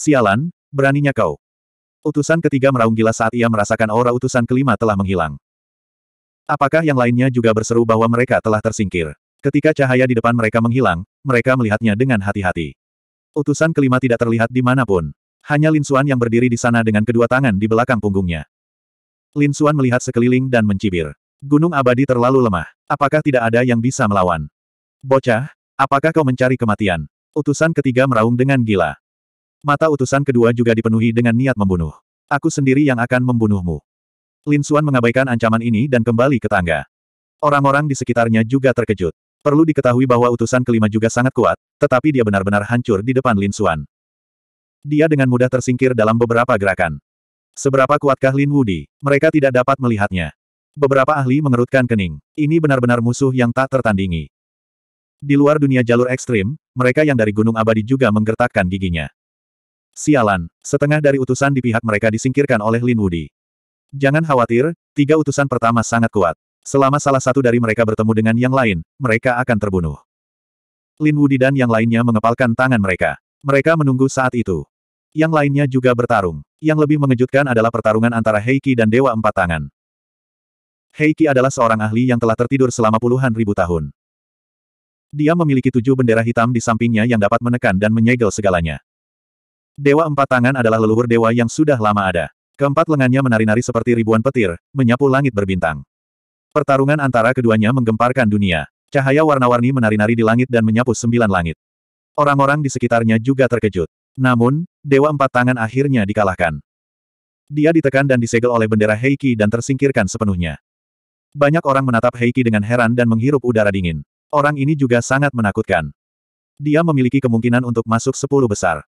Sialan, beraninya kau. Utusan ketiga meraung gila saat ia merasakan aura utusan kelima telah menghilang. Apakah yang lainnya juga berseru bahwa mereka telah tersingkir? Ketika cahaya di depan mereka menghilang, mereka melihatnya dengan hati-hati. Utusan kelima tidak terlihat di manapun. Hanya Lin Xuan yang berdiri di sana dengan kedua tangan di belakang punggungnya. Lin Xuan melihat sekeliling dan mencibir. Gunung abadi terlalu lemah. Apakah tidak ada yang bisa melawan? Bocah, apakah kau mencari kematian? Utusan ketiga meraung dengan gila. Mata utusan kedua juga dipenuhi dengan niat membunuh. Aku sendiri yang akan membunuhmu. Lin Xuan mengabaikan ancaman ini dan kembali ke tangga. Orang-orang di sekitarnya juga terkejut. Perlu diketahui bahwa utusan kelima juga sangat kuat, tetapi dia benar-benar hancur di depan Lin Xuan. Dia dengan mudah tersingkir dalam beberapa gerakan. Seberapa kuatkah Lin Wudi? Mereka tidak dapat melihatnya. Beberapa ahli mengerutkan kening. Ini benar-benar musuh yang tak tertandingi. Di luar dunia jalur ekstrim, mereka yang dari Gunung Abadi juga menggertakkan giginya. Sialan, setengah dari utusan di pihak mereka disingkirkan oleh Lin Wudi. Jangan khawatir, tiga utusan pertama sangat kuat. Selama salah satu dari mereka bertemu dengan yang lain, mereka akan terbunuh. Lin Wudi dan yang lainnya mengepalkan tangan mereka. Mereka menunggu saat itu. Yang lainnya juga bertarung. Yang lebih mengejutkan adalah pertarungan antara Heiki dan Dewa Empat Tangan. Heiki adalah seorang ahli yang telah tertidur selama puluhan ribu tahun. Dia memiliki tujuh bendera hitam di sampingnya yang dapat menekan dan menyegel segalanya. Dewa Empat Tangan adalah leluhur dewa yang sudah lama ada. Keempat lengannya menari-nari seperti ribuan petir, menyapu langit berbintang. Pertarungan antara keduanya menggemparkan dunia. Cahaya warna-warni menari-nari di langit dan menyapu sembilan langit. Orang-orang di sekitarnya juga terkejut. Namun, Dewa Empat Tangan akhirnya dikalahkan. Dia ditekan dan disegel oleh bendera Heiki dan tersingkirkan sepenuhnya. Banyak orang menatap Heiki dengan heran dan menghirup udara dingin. Orang ini juga sangat menakutkan. Dia memiliki kemungkinan untuk masuk sepuluh besar.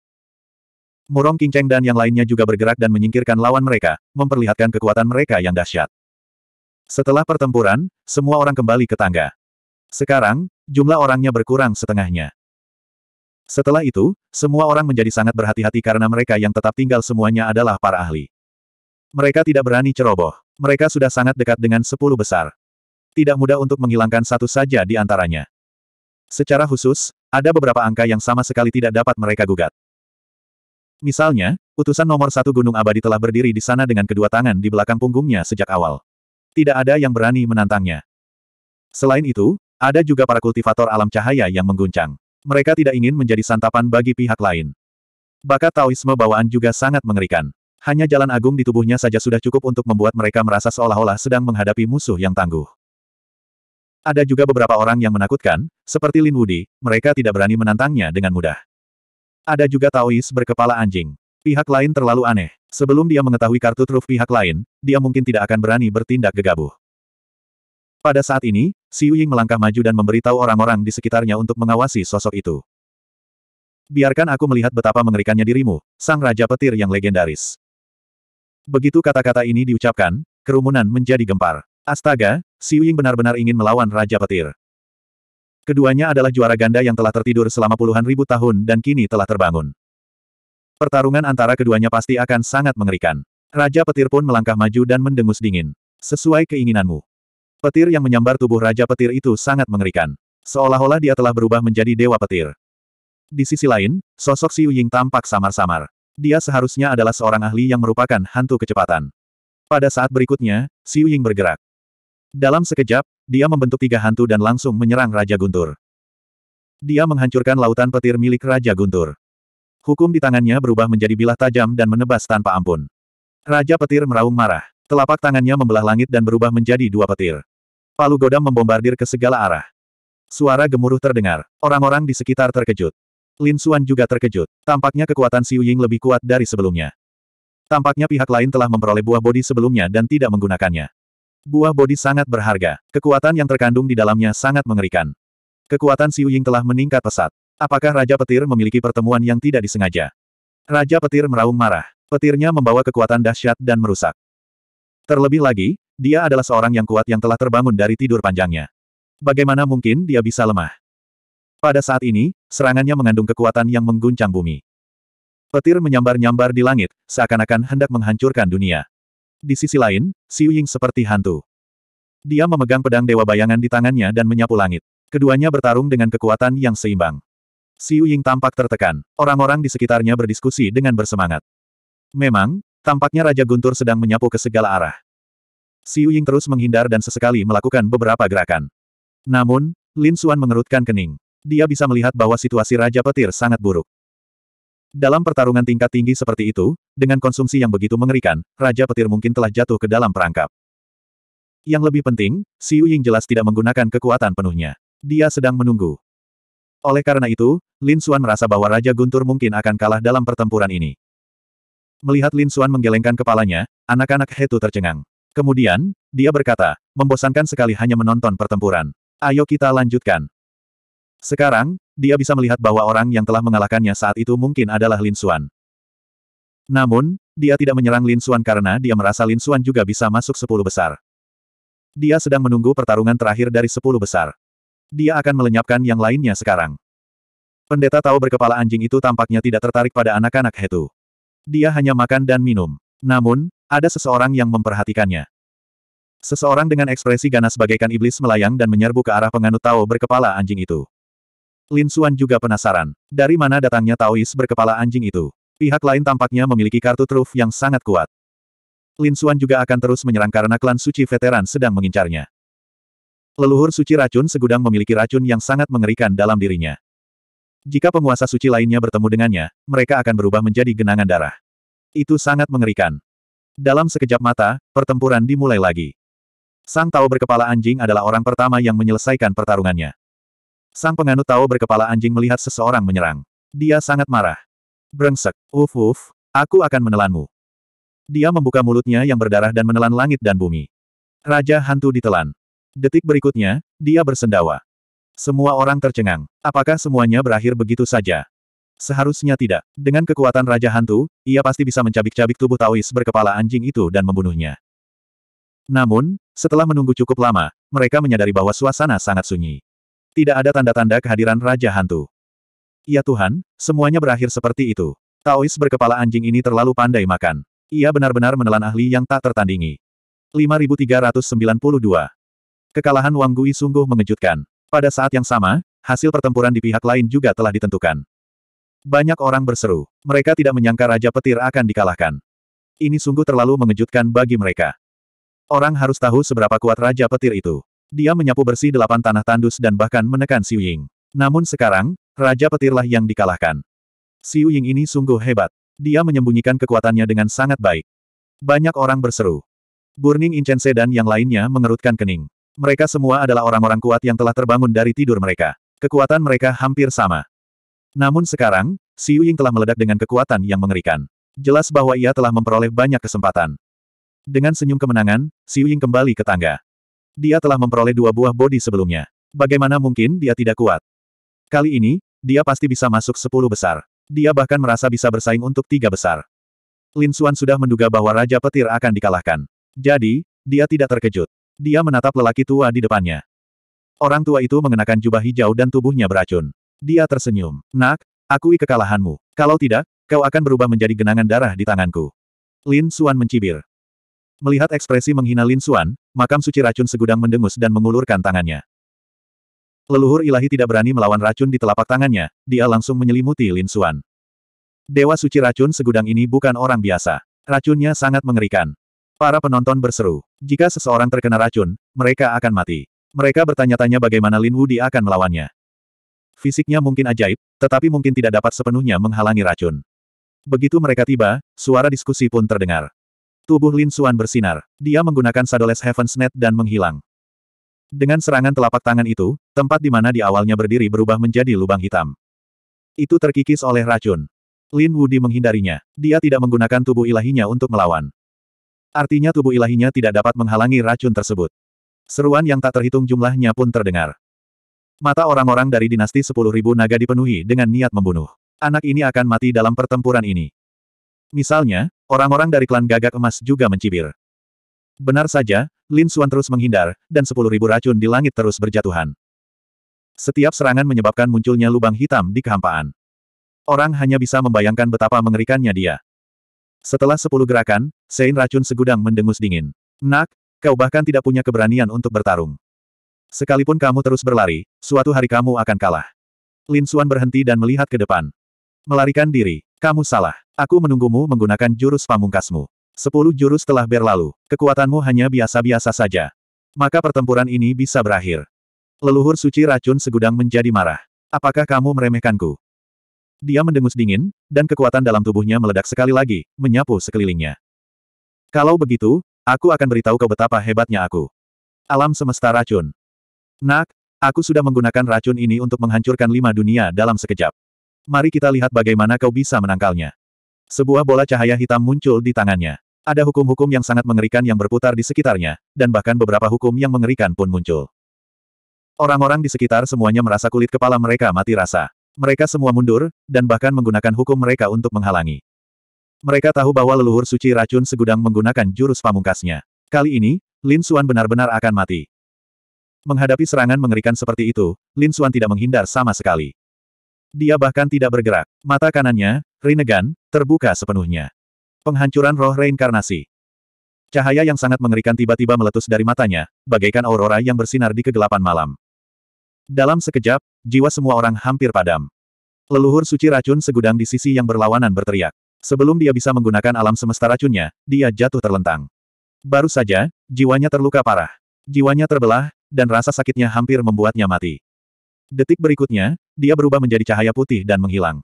Murong Cheng dan yang lainnya juga bergerak dan menyingkirkan lawan mereka, memperlihatkan kekuatan mereka yang dahsyat. Setelah pertempuran, semua orang kembali ke tangga. Sekarang, jumlah orangnya berkurang setengahnya. Setelah itu, semua orang menjadi sangat berhati-hati karena mereka yang tetap tinggal semuanya adalah para ahli. Mereka tidak berani ceroboh. Mereka sudah sangat dekat dengan sepuluh besar. Tidak mudah untuk menghilangkan satu saja di antaranya. Secara khusus, ada beberapa angka yang sama sekali tidak dapat mereka gugat. Misalnya, utusan nomor satu Gunung Abadi telah berdiri di sana dengan kedua tangan di belakang punggungnya sejak awal. Tidak ada yang berani menantangnya. Selain itu, ada juga para kultivator alam cahaya yang mengguncang. Mereka tidak ingin menjadi santapan bagi pihak lain. Bakat Taoisme bawaan juga sangat mengerikan. Hanya jalan agung di tubuhnya saja sudah cukup untuk membuat mereka merasa seolah-olah sedang menghadapi musuh yang tangguh. Ada juga beberapa orang yang menakutkan, seperti Lin Wudi, mereka tidak berani menantangnya dengan mudah. Ada juga Taois berkepala anjing. Pihak lain terlalu aneh. Sebelum dia mengetahui kartu truf pihak lain, dia mungkin tidak akan berani bertindak gegabah. Pada saat ini, Si Ying melangkah maju dan memberitahu orang-orang di sekitarnya untuk mengawasi sosok itu. Biarkan aku melihat betapa mengerikannya dirimu, sang raja petir yang legendaris. Begitu kata-kata ini diucapkan, kerumunan menjadi gempar. Astaga, Si Ying benar-benar ingin melawan raja petir. Keduanya adalah juara ganda yang telah tertidur selama puluhan ribu tahun dan kini telah terbangun. Pertarungan antara keduanya pasti akan sangat mengerikan. Raja petir pun melangkah maju dan mendengus dingin. Sesuai keinginanmu. Petir yang menyambar tubuh Raja petir itu sangat mengerikan. Seolah-olah dia telah berubah menjadi dewa petir. Di sisi lain, sosok Xiu Ying tampak samar-samar. Dia seharusnya adalah seorang ahli yang merupakan hantu kecepatan. Pada saat berikutnya, Xiu Ying bergerak. Dalam sekejap, dia membentuk tiga hantu dan langsung menyerang Raja Guntur. Dia menghancurkan lautan petir milik Raja Guntur. Hukum di tangannya berubah menjadi bilah tajam dan menebas tanpa ampun. Raja petir meraung marah. Telapak tangannya membelah langit dan berubah menjadi dua petir. Palu godam membombardir ke segala arah. Suara gemuruh terdengar. Orang-orang di sekitar terkejut. Lin Xuan juga terkejut. Tampaknya kekuatan Xiu Ying lebih kuat dari sebelumnya. Tampaknya pihak lain telah memperoleh buah bodi sebelumnya dan tidak menggunakannya. Buah bodi sangat berharga. Kekuatan yang terkandung di dalamnya sangat mengerikan. Kekuatan Xiu Ying telah meningkat pesat. Apakah Raja Petir memiliki pertemuan yang tidak disengaja? Raja Petir meraung marah. Petirnya membawa kekuatan dahsyat dan merusak. Terlebih lagi, dia adalah seorang yang kuat yang telah terbangun dari tidur panjangnya. Bagaimana mungkin dia bisa lemah? Pada saat ini, serangannya mengandung kekuatan yang mengguncang bumi. Petir menyambar-nyambar di langit, seakan-akan hendak menghancurkan dunia. Di sisi lain, Xiu Ying seperti hantu. Dia memegang pedang dewa bayangan di tangannya dan menyapu langit. Keduanya bertarung dengan kekuatan yang seimbang. Xiu Ying tampak tertekan. Orang-orang di sekitarnya berdiskusi dengan bersemangat. Memang, tampaknya Raja Guntur sedang menyapu ke segala arah. Xiu Ying terus menghindar dan sesekali melakukan beberapa gerakan. Namun, Lin Xuan mengerutkan kening. Dia bisa melihat bahwa situasi Raja Petir sangat buruk. Dalam pertarungan tingkat tinggi seperti itu, dengan konsumsi yang begitu mengerikan, Raja Petir mungkin telah jatuh ke dalam perangkap. Yang lebih penting, Si Ying jelas tidak menggunakan kekuatan penuhnya. Dia sedang menunggu. Oleh karena itu, Lin Xuan merasa bahwa Raja Guntur mungkin akan kalah dalam pertempuran ini. Melihat Lin Xuan menggelengkan kepalanya, anak-anak Hetu tercengang. Kemudian, dia berkata, membosankan sekali hanya menonton pertempuran. Ayo kita lanjutkan. Sekarang, dia bisa melihat bahwa orang yang telah mengalahkannya saat itu mungkin adalah Lin Xuan. Namun, dia tidak menyerang Lin Xuan karena dia merasa Lin Xuan juga bisa masuk sepuluh besar. Dia sedang menunggu pertarungan terakhir dari sepuluh besar. Dia akan melenyapkan yang lainnya sekarang. Pendeta tahu berkepala anjing itu tampaknya tidak tertarik pada anak-anak Hetu. Dia hanya makan dan minum. Namun, ada seseorang yang memperhatikannya. Seseorang dengan ekspresi ganas bagaikan iblis melayang dan menyerbu ke arah penganut tahu berkepala anjing itu. Lin Suan juga penasaran. Dari mana datangnya Taois berkepala anjing itu? Pihak lain tampaknya memiliki kartu truf yang sangat kuat. Lin Suan juga akan terus menyerang karena klan suci veteran sedang mengincarnya. Leluhur suci racun segudang memiliki racun yang sangat mengerikan dalam dirinya. Jika penguasa suci lainnya bertemu dengannya, mereka akan berubah menjadi genangan darah. Itu sangat mengerikan. Dalam sekejap mata, pertempuran dimulai lagi. Sang Tao berkepala anjing adalah orang pertama yang menyelesaikan pertarungannya. Sang penganut Tao berkepala anjing melihat seseorang menyerang. Dia sangat marah. Brengsek, uf uf, aku akan menelanmu. Dia membuka mulutnya yang berdarah dan menelan langit dan bumi. Raja hantu ditelan. Detik berikutnya, dia bersendawa. Semua orang tercengang. Apakah semuanya berakhir begitu saja? Seharusnya tidak. Dengan kekuatan Raja Hantu, ia pasti bisa mencabik-cabik tubuh Taois berkepala anjing itu dan membunuhnya. Namun, setelah menunggu cukup lama, mereka menyadari bahwa suasana sangat sunyi. Tidak ada tanda-tanda kehadiran Raja Hantu. Ya Tuhan, semuanya berakhir seperti itu. Taois berkepala anjing ini terlalu pandai makan. Ia benar-benar menelan ahli yang tak tertandingi. 5392. Kekalahan Wang Gui sungguh mengejutkan. Pada saat yang sama, hasil pertempuran di pihak lain juga telah ditentukan. Banyak orang berseru. Mereka tidak menyangka Raja Petir akan dikalahkan. Ini sungguh terlalu mengejutkan bagi mereka. Orang harus tahu seberapa kuat Raja Petir itu. Dia menyapu bersih delapan tanah tandus dan bahkan menekan Xiu Ying. Namun sekarang, Raja Petirlah yang dikalahkan. Xiu Ying ini sungguh hebat. Dia menyembunyikan kekuatannya dengan sangat baik. Banyak orang berseru. Burning Incense dan yang lainnya mengerutkan kening. Mereka semua adalah orang-orang kuat yang telah terbangun dari tidur mereka. Kekuatan mereka hampir sama. Namun sekarang, Xiu Ying telah meledak dengan kekuatan yang mengerikan. Jelas bahwa ia telah memperoleh banyak kesempatan. Dengan senyum kemenangan, Xiu Ying kembali ke tangga dia telah memperoleh dua buah bodi sebelumnya. Bagaimana mungkin dia tidak kuat? Kali ini, dia pasti bisa masuk sepuluh besar. Dia bahkan merasa bisa bersaing untuk tiga besar. Lin Xuan sudah menduga bahwa Raja Petir akan dikalahkan. Jadi, dia tidak terkejut. Dia menatap lelaki tua di depannya. Orang tua itu mengenakan jubah hijau dan tubuhnya beracun. Dia tersenyum. Nak, akui kekalahanmu. Kalau tidak, kau akan berubah menjadi genangan darah di tanganku. Lin Xuan mencibir. Melihat ekspresi menghina Lin Xuan, makam suci racun segudang mendengus dan mengulurkan tangannya. Leluhur ilahi tidak berani melawan racun di telapak tangannya, dia langsung menyelimuti Lin Xuan. Dewa suci racun segudang ini bukan orang biasa. Racunnya sangat mengerikan. Para penonton berseru. Jika seseorang terkena racun, mereka akan mati. Mereka bertanya-tanya bagaimana Lin Wudi akan melawannya. Fisiknya mungkin ajaib, tetapi mungkin tidak dapat sepenuhnya menghalangi racun. Begitu mereka tiba, suara diskusi pun terdengar. Tubuh Lin Xuan bersinar. Dia menggunakan Sadoles Heaven's Net dan menghilang. Dengan serangan telapak tangan itu, tempat di mana di awalnya berdiri berubah menjadi lubang hitam. Itu terkikis oleh racun. Lin Wudi menghindarinya. Dia tidak menggunakan tubuh ilahinya untuk melawan. Artinya tubuh ilahinya tidak dapat menghalangi racun tersebut. Seruan yang tak terhitung jumlahnya pun terdengar. Mata orang-orang dari dinasti 10.000 naga dipenuhi dengan niat membunuh. Anak ini akan mati dalam pertempuran ini. Misalnya, Orang-orang dari klan gagak emas juga mencibir. Benar saja, Lin Xuan terus menghindar, dan sepuluh ribu racun di langit terus berjatuhan. Setiap serangan menyebabkan munculnya lubang hitam di kehampaan. Orang hanya bisa membayangkan betapa mengerikannya dia. Setelah sepuluh gerakan, Sein racun segudang mendengus dingin. Nak, kau bahkan tidak punya keberanian untuk bertarung. Sekalipun kamu terus berlari, suatu hari kamu akan kalah. Lin Xuan berhenti dan melihat ke depan. Melarikan diri, kamu salah. Aku menunggumu menggunakan jurus pamungkasmu. Sepuluh jurus telah berlalu, kekuatanmu hanya biasa-biasa saja. Maka pertempuran ini bisa berakhir. Leluhur suci racun segudang menjadi marah. Apakah kamu meremehkanku? Dia mendengus dingin, dan kekuatan dalam tubuhnya meledak sekali lagi, menyapu sekelilingnya. Kalau begitu, aku akan beritahu kau betapa hebatnya aku. Alam semesta racun. Nak, aku sudah menggunakan racun ini untuk menghancurkan lima dunia dalam sekejap. Mari kita lihat bagaimana kau bisa menangkalnya. Sebuah bola cahaya hitam muncul di tangannya. Ada hukum-hukum yang sangat mengerikan yang berputar di sekitarnya, dan bahkan beberapa hukum yang mengerikan pun muncul. Orang-orang di sekitar semuanya merasa kulit kepala mereka mati rasa. Mereka semua mundur, dan bahkan menggunakan hukum mereka untuk menghalangi. Mereka tahu bahwa leluhur suci racun segudang menggunakan jurus pamungkasnya. Kali ini, Lin Xuan benar-benar akan mati. Menghadapi serangan mengerikan seperti itu, Lin Xuan tidak menghindar sama sekali. Dia bahkan tidak bergerak. Mata kanannya, Rinnegan, terbuka sepenuhnya. Penghancuran roh reinkarnasi. Cahaya yang sangat mengerikan tiba-tiba meletus dari matanya, bagaikan aurora yang bersinar di kegelapan malam. Dalam sekejap, jiwa semua orang hampir padam. Leluhur suci racun segudang di sisi yang berlawanan berteriak. Sebelum dia bisa menggunakan alam semesta racunnya, dia jatuh terlentang. Baru saja, jiwanya terluka parah. Jiwanya terbelah, dan rasa sakitnya hampir membuatnya mati. Detik berikutnya, dia berubah menjadi cahaya putih dan menghilang.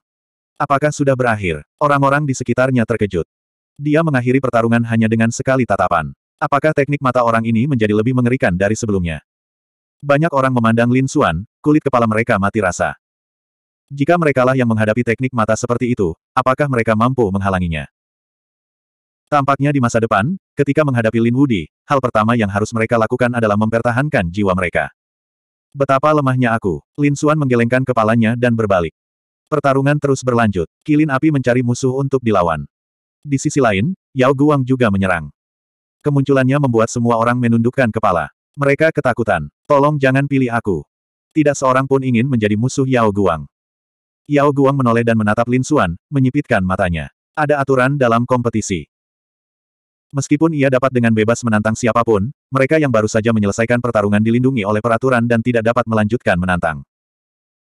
Apakah sudah berakhir? Orang-orang di sekitarnya terkejut. Dia mengakhiri pertarungan hanya dengan sekali tatapan. Apakah teknik mata orang ini menjadi lebih mengerikan dari sebelumnya? Banyak orang memandang Lin Xuan, kulit kepala mereka mati rasa. Jika merekalah yang menghadapi teknik mata seperti itu, apakah mereka mampu menghalanginya? Tampaknya di masa depan, ketika menghadapi Lin Wudi, hal pertama yang harus mereka lakukan adalah mempertahankan jiwa mereka. Betapa lemahnya aku, Lin Xuan menggelengkan kepalanya dan berbalik. Pertarungan terus berlanjut. Kilin api mencari musuh untuk dilawan. Di sisi lain, Yao Guang juga menyerang. Kemunculannya membuat semua orang menundukkan kepala. Mereka ketakutan. Tolong jangan pilih aku. Tidak seorang pun ingin menjadi musuh Yao Guang. Yao Guang menoleh dan menatap Lin Xuan, menyipitkan matanya. Ada aturan dalam kompetisi. Meskipun ia dapat dengan bebas menantang siapapun, mereka yang baru saja menyelesaikan pertarungan dilindungi oleh peraturan dan tidak dapat melanjutkan menantang.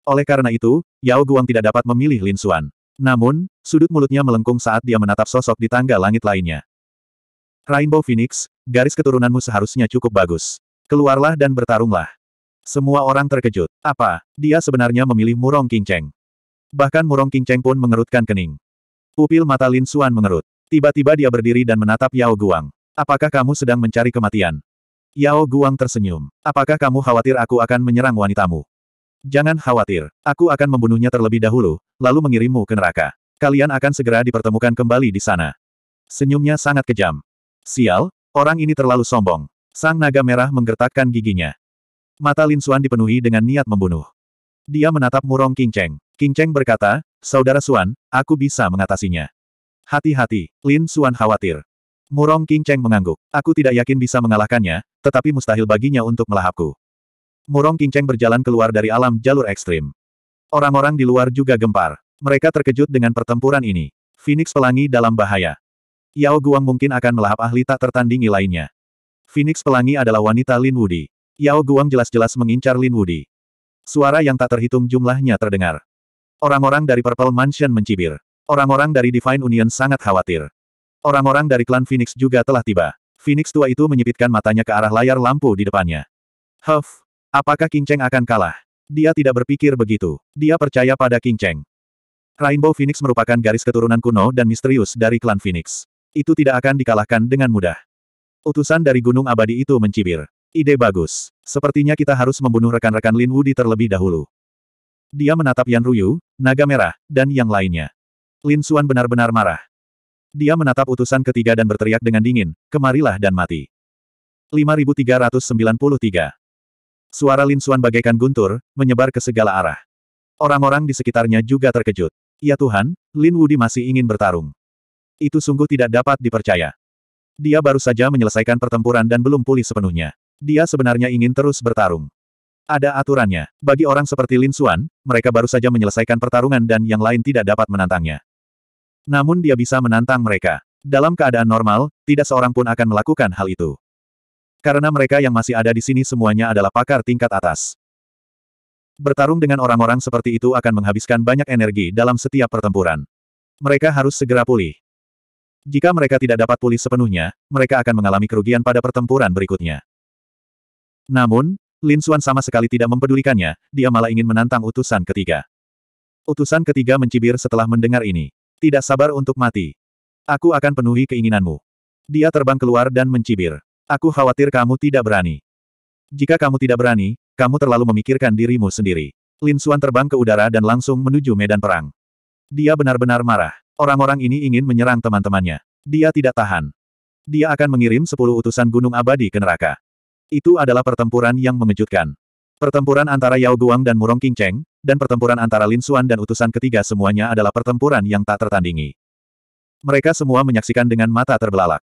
Oleh karena itu, Yao Guang tidak dapat memilih Lin Xuan. Namun, sudut mulutnya melengkung saat dia menatap sosok di tangga langit lainnya. Rainbow Phoenix, garis keturunanmu seharusnya cukup bagus. Keluarlah dan bertarunglah. Semua orang terkejut. Apa? Dia sebenarnya memilih Murong Cheng. Bahkan Murong Cheng pun mengerutkan kening. Pupil mata Lin Xuan mengerut. Tiba-tiba dia berdiri dan menatap Yao Guang. Apakah kamu sedang mencari kematian? Yao Guang tersenyum. Apakah kamu khawatir aku akan menyerang wanitamu? Jangan khawatir, aku akan membunuhnya terlebih dahulu, lalu mengirimmu ke neraka. Kalian akan segera dipertemukan kembali di sana. Senyumnya sangat kejam. Sial, orang ini terlalu sombong. Sang naga merah menggertakkan giginya. Mata Lin Suan dipenuhi dengan niat membunuh. Dia menatap murong King Cheng. King Cheng berkata, Saudara Suan, aku bisa mengatasinya. Hati-hati, Lin Suan khawatir. Murong King Cheng mengangguk. Aku tidak yakin bisa mengalahkannya, tetapi mustahil baginya untuk melahapku. Murong Kinceng berjalan keluar dari alam jalur ekstrim. Orang-orang di luar juga gempar. Mereka terkejut dengan pertempuran ini. Phoenix Pelangi dalam bahaya. Yao Guang mungkin akan melahap ahli tak tertandingi lainnya. Phoenix Pelangi adalah wanita Lin Wudi. Yao Guang jelas-jelas mengincar Lin Wudi. Suara yang tak terhitung jumlahnya terdengar. Orang-orang dari Purple Mansion mencibir. Orang-orang dari Divine Union sangat khawatir. Orang-orang dari klan Phoenix juga telah tiba. Phoenix tua itu menyipitkan matanya ke arah layar lampu di depannya. Huff, Apakah King Cheng akan kalah? Dia tidak berpikir begitu. Dia percaya pada King Cheng. Rainbow Phoenix merupakan garis keturunan kuno dan misterius dari klan Phoenix. Itu tidak akan dikalahkan dengan mudah. Utusan dari Gunung Abadi itu mencibir. Ide bagus. Sepertinya kita harus membunuh rekan-rekan Lin Wudi terlebih dahulu. Dia menatap Yan Ruyu, Naga Merah, dan yang lainnya. Lin Xuan benar-benar marah. Dia menatap utusan ketiga dan berteriak dengan dingin, kemarilah dan mati. 5393 Suara Lin Suan bagaikan guntur, menyebar ke segala arah. Orang-orang di sekitarnya juga terkejut. Ya Tuhan, Lin Wudi masih ingin bertarung. Itu sungguh tidak dapat dipercaya. Dia baru saja menyelesaikan pertempuran dan belum pulih sepenuhnya. Dia sebenarnya ingin terus bertarung. Ada aturannya. Bagi orang seperti Lin Suan, mereka baru saja menyelesaikan pertarungan dan yang lain tidak dapat menantangnya. Namun dia bisa menantang mereka. Dalam keadaan normal, tidak seorang pun akan melakukan hal itu. Karena mereka yang masih ada di sini semuanya adalah pakar tingkat atas. Bertarung dengan orang-orang seperti itu akan menghabiskan banyak energi dalam setiap pertempuran. Mereka harus segera pulih. Jika mereka tidak dapat pulih sepenuhnya, mereka akan mengalami kerugian pada pertempuran berikutnya. Namun, Lin Xuan sama sekali tidak mempedulikannya, dia malah ingin menantang utusan ketiga. Utusan ketiga mencibir setelah mendengar ini. Tidak sabar untuk mati. Aku akan penuhi keinginanmu. Dia terbang keluar dan mencibir. Aku khawatir kamu tidak berani. Jika kamu tidak berani, kamu terlalu memikirkan dirimu sendiri. Lin Xuan terbang ke udara dan langsung menuju medan perang. Dia benar-benar marah. Orang-orang ini ingin menyerang teman-temannya. Dia tidak tahan. Dia akan mengirim sepuluh utusan gunung abadi ke neraka. Itu adalah pertempuran yang mengejutkan. Pertempuran antara Yao Guang dan Murong King Cheng, dan pertempuran antara Lin Xuan dan utusan ketiga semuanya adalah pertempuran yang tak tertandingi. Mereka semua menyaksikan dengan mata terbelalak.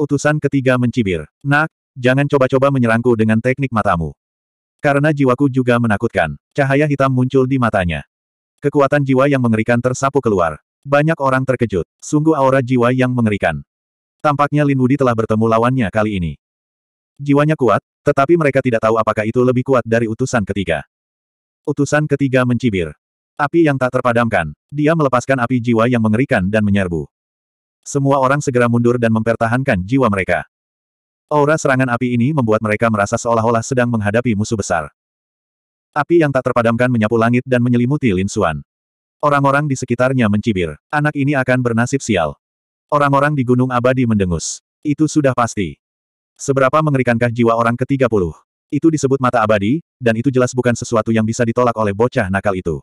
Utusan ketiga mencibir. Nak, jangan coba-coba menyerangku dengan teknik matamu. Karena jiwaku juga menakutkan. Cahaya hitam muncul di matanya. Kekuatan jiwa yang mengerikan tersapu keluar. Banyak orang terkejut. Sungguh aura jiwa yang mengerikan. Tampaknya Lin Wudi telah bertemu lawannya kali ini. Jiwanya kuat, tetapi mereka tidak tahu apakah itu lebih kuat dari utusan ketiga. Utusan ketiga mencibir. Api yang tak terpadamkan. Dia melepaskan api jiwa yang mengerikan dan menyerbu. Semua orang segera mundur dan mempertahankan jiwa mereka. Aura serangan api ini membuat mereka merasa seolah-olah sedang menghadapi musuh besar. Api yang tak terpadamkan menyapu langit dan menyelimuti Lin Xuan. Orang-orang di sekitarnya mencibir. Anak ini akan bernasib sial. Orang-orang di Gunung Abadi mendengus. Itu sudah pasti. Seberapa mengerikankah jiwa orang ke-30? Itu disebut mata abadi, dan itu jelas bukan sesuatu yang bisa ditolak oleh bocah nakal itu.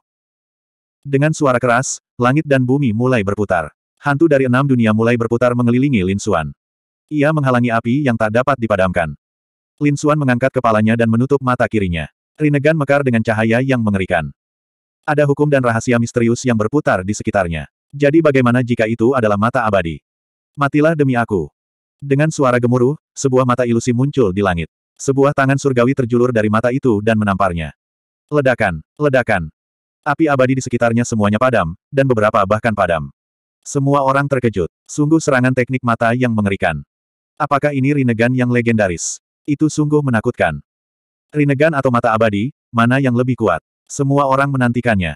Dengan suara keras, langit dan bumi mulai berputar. Hantu dari enam dunia mulai berputar mengelilingi Lin Xuan. Ia menghalangi api yang tak dapat dipadamkan. Lin Xuan mengangkat kepalanya dan menutup mata kirinya. Rinnegan mekar dengan cahaya yang mengerikan. Ada hukum dan rahasia misterius yang berputar di sekitarnya. Jadi bagaimana jika itu adalah mata abadi? Matilah demi aku. Dengan suara gemuruh, sebuah mata ilusi muncul di langit. Sebuah tangan surgawi terjulur dari mata itu dan menamparnya. Ledakan, ledakan, Api abadi di sekitarnya semuanya padam, dan beberapa bahkan padam. Semua orang terkejut. Sungguh serangan teknik mata yang mengerikan. Apakah ini Rinnegan yang legendaris? Itu sungguh menakutkan. Rinnegan atau mata abadi, mana yang lebih kuat? Semua orang menantikannya.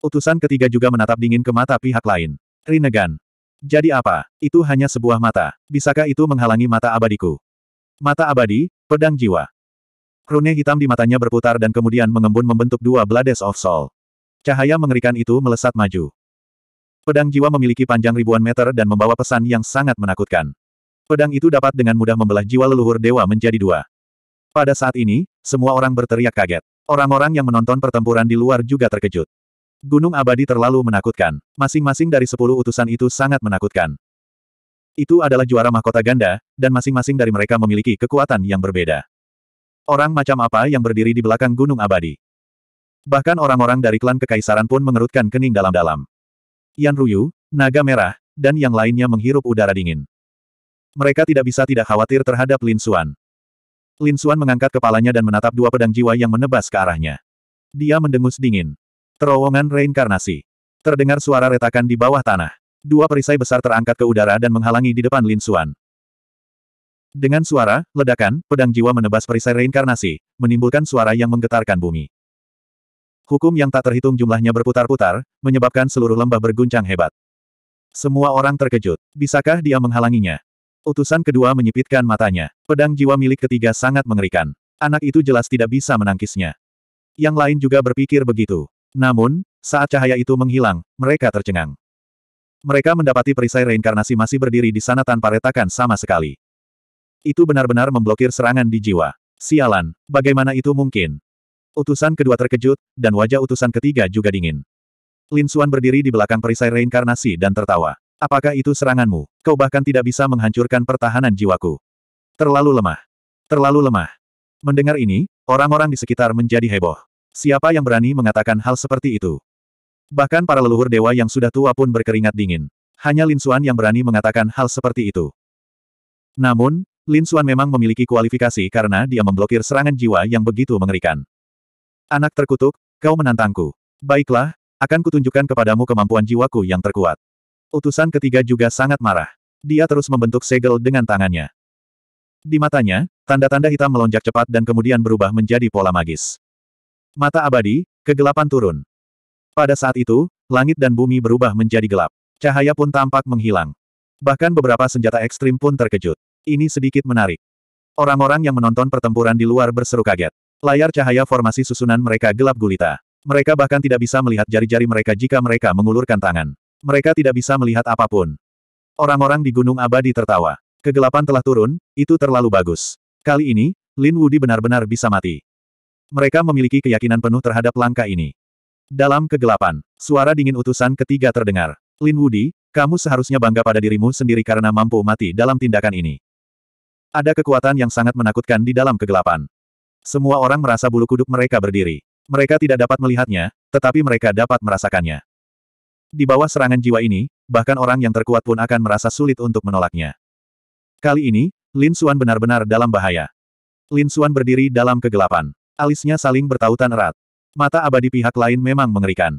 Utusan ketiga juga menatap dingin ke mata pihak lain. Rinnegan. Jadi apa? Itu hanya sebuah mata. Bisakah itu menghalangi mata abadiku? Mata abadi, pedang jiwa. Rune hitam di matanya berputar dan kemudian mengembun membentuk dua Blades of Soul. Cahaya mengerikan itu melesat maju. Pedang jiwa memiliki panjang ribuan meter dan membawa pesan yang sangat menakutkan. Pedang itu dapat dengan mudah membelah jiwa leluhur dewa menjadi dua. Pada saat ini, semua orang berteriak kaget. Orang-orang yang menonton pertempuran di luar juga terkejut. Gunung abadi terlalu menakutkan. Masing-masing dari sepuluh utusan itu sangat menakutkan. Itu adalah juara mahkota ganda, dan masing-masing dari mereka memiliki kekuatan yang berbeda. Orang macam apa yang berdiri di belakang gunung abadi? Bahkan orang-orang dari klan kekaisaran pun mengerutkan kening dalam-dalam. Yan Ruyu, Naga Merah, dan yang lainnya menghirup udara dingin. Mereka tidak bisa tidak khawatir terhadap Lin Xuan. Lin Xuan mengangkat kepalanya dan menatap dua pedang jiwa yang menebas ke arahnya. Dia mendengus dingin. Terowongan reinkarnasi. Terdengar suara retakan di bawah tanah. Dua perisai besar terangkat ke udara dan menghalangi di depan Lin Xuan. Dengan suara, ledakan, pedang jiwa menebas perisai reinkarnasi, menimbulkan suara yang menggetarkan bumi. Hukum yang tak terhitung jumlahnya berputar-putar, menyebabkan seluruh lembah berguncang hebat. Semua orang terkejut. Bisakah dia menghalanginya? Utusan kedua menyipitkan matanya. Pedang jiwa milik ketiga sangat mengerikan. Anak itu jelas tidak bisa menangkisnya. Yang lain juga berpikir begitu. Namun, saat cahaya itu menghilang, mereka tercengang. Mereka mendapati perisai reinkarnasi masih berdiri di sana tanpa retakan sama sekali. Itu benar-benar memblokir serangan di jiwa. Sialan, bagaimana itu mungkin? Utusan kedua terkejut, dan wajah utusan ketiga juga dingin. Lin Xuan berdiri di belakang perisai reinkarnasi dan tertawa. Apakah itu seranganmu? Kau bahkan tidak bisa menghancurkan pertahanan jiwaku. Terlalu lemah. Terlalu lemah. Mendengar ini, orang-orang di sekitar menjadi heboh. Siapa yang berani mengatakan hal seperti itu? Bahkan para leluhur dewa yang sudah tua pun berkeringat dingin. Hanya Lin Xuan yang berani mengatakan hal seperti itu. Namun, Lin Xuan memang memiliki kualifikasi karena dia memblokir serangan jiwa yang begitu mengerikan. Anak terkutuk, kau menantangku. Baiklah, akan kutunjukkan kepadamu kemampuan jiwaku yang terkuat. Utusan ketiga juga sangat marah. Dia terus membentuk segel dengan tangannya. Di matanya, tanda-tanda hitam melonjak cepat dan kemudian berubah menjadi pola magis. Mata abadi, kegelapan turun. Pada saat itu, langit dan bumi berubah menjadi gelap. Cahaya pun tampak menghilang. Bahkan beberapa senjata ekstrim pun terkejut. Ini sedikit menarik. Orang-orang yang menonton pertempuran di luar berseru kaget. Layar cahaya formasi susunan mereka gelap gulita. Mereka bahkan tidak bisa melihat jari-jari mereka jika mereka mengulurkan tangan. Mereka tidak bisa melihat apapun. Orang-orang di Gunung Abadi tertawa. Kegelapan telah turun, itu terlalu bagus. Kali ini, Lin Wudi benar-benar bisa mati. Mereka memiliki keyakinan penuh terhadap langkah ini. Dalam kegelapan, suara dingin utusan ketiga terdengar. Lin Wudi, kamu seharusnya bangga pada dirimu sendiri karena mampu mati dalam tindakan ini. Ada kekuatan yang sangat menakutkan di dalam kegelapan. Semua orang merasa bulu kuduk mereka berdiri. Mereka tidak dapat melihatnya, tetapi mereka dapat merasakannya. Di bawah serangan jiwa ini, bahkan orang yang terkuat pun akan merasa sulit untuk menolaknya. Kali ini, Lin Xuan benar-benar dalam bahaya. Lin Xuan berdiri dalam kegelapan. Alisnya saling bertautan erat. Mata abadi pihak lain memang mengerikan.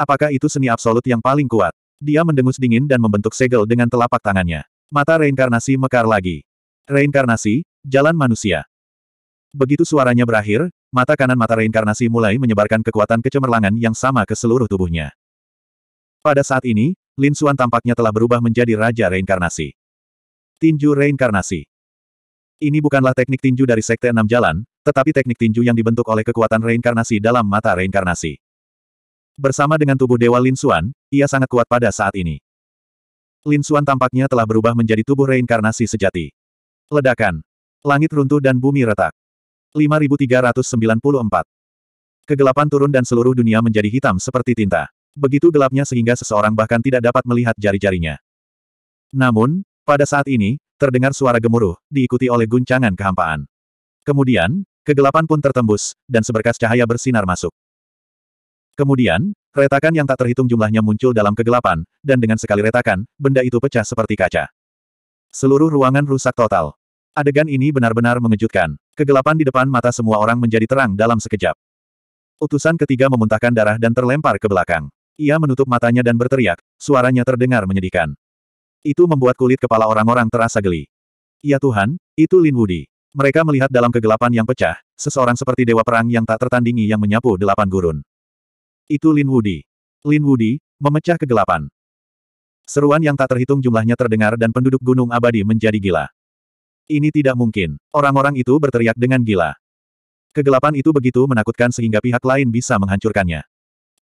Apakah itu seni absolut yang paling kuat? Dia mendengus dingin dan membentuk segel dengan telapak tangannya. Mata reinkarnasi mekar lagi. Reinkarnasi, jalan manusia. Begitu suaranya berakhir, mata kanan mata reinkarnasi mulai menyebarkan kekuatan kecemerlangan yang sama ke seluruh tubuhnya. Pada saat ini, Lin Xuan tampaknya telah berubah menjadi Raja Reinkarnasi. Tinju Reinkarnasi Ini bukanlah teknik tinju dari Sekte Enam Jalan, tetapi teknik tinju yang dibentuk oleh kekuatan reinkarnasi dalam mata reinkarnasi. Bersama dengan tubuh Dewa Lin Xuan, ia sangat kuat pada saat ini. Lin Xuan tampaknya telah berubah menjadi tubuh reinkarnasi sejati. Ledakan. Langit runtuh dan bumi retak. 5394. Kegelapan turun dan seluruh dunia menjadi hitam seperti tinta. Begitu gelapnya sehingga seseorang bahkan tidak dapat melihat jari-jarinya. Namun, pada saat ini, terdengar suara gemuruh, diikuti oleh guncangan kehampaan. Kemudian, kegelapan pun tertembus, dan seberkas cahaya bersinar masuk. Kemudian, retakan yang tak terhitung jumlahnya muncul dalam kegelapan, dan dengan sekali retakan, benda itu pecah seperti kaca. Seluruh ruangan rusak total. Adegan ini benar-benar mengejutkan. Kegelapan di depan mata semua orang menjadi terang dalam sekejap. Utusan ketiga memuntahkan darah dan terlempar ke belakang. Ia menutup matanya dan berteriak, suaranya terdengar menyedihkan. Itu membuat kulit kepala orang-orang terasa geli. Ya Tuhan, itu Lin Wudi. Mereka melihat dalam kegelapan yang pecah, seseorang seperti dewa perang yang tak tertandingi yang menyapu delapan gurun. Itu Lin Wudi. Lin Wudi, memecah kegelapan. Seruan yang tak terhitung jumlahnya terdengar dan penduduk gunung abadi menjadi gila. Ini tidak mungkin. Orang-orang itu berteriak dengan gila. Kegelapan itu begitu menakutkan sehingga pihak lain bisa menghancurkannya.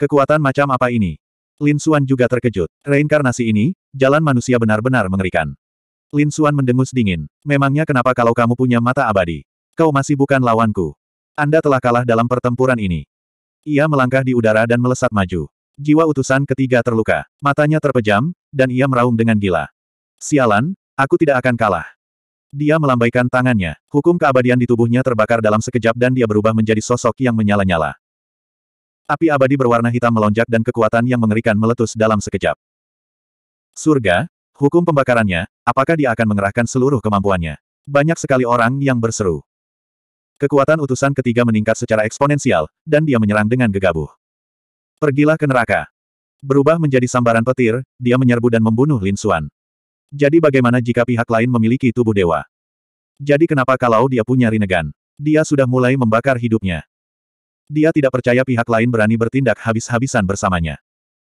Kekuatan macam apa ini? Lin Xuan juga terkejut. Reinkarnasi ini, jalan manusia benar-benar mengerikan. Lin Xuan mendengus dingin. Memangnya kenapa kalau kamu punya mata abadi? Kau masih bukan lawanku. Anda telah kalah dalam pertempuran ini. Ia melangkah di udara dan melesat maju. Jiwa utusan ketiga terluka. Matanya terpejam, dan ia meraung dengan gila. Sialan, aku tidak akan kalah. Dia melambaikan tangannya. Hukum keabadian di tubuhnya terbakar dalam sekejap dan dia berubah menjadi sosok yang menyala-nyala. Api abadi berwarna hitam melonjak dan kekuatan yang mengerikan meletus dalam sekejap. Surga, hukum pembakarannya, apakah dia akan mengerahkan seluruh kemampuannya? Banyak sekali orang yang berseru. Kekuatan utusan ketiga meningkat secara eksponensial, dan dia menyerang dengan gegabah. Pergilah ke neraka. Berubah menjadi sambaran petir, dia menyerbu dan membunuh Lin Xuan. Jadi bagaimana jika pihak lain memiliki tubuh dewa? Jadi kenapa kalau dia punya Rinnegan? Dia sudah mulai membakar hidupnya. Dia tidak percaya pihak lain berani bertindak habis-habisan bersamanya.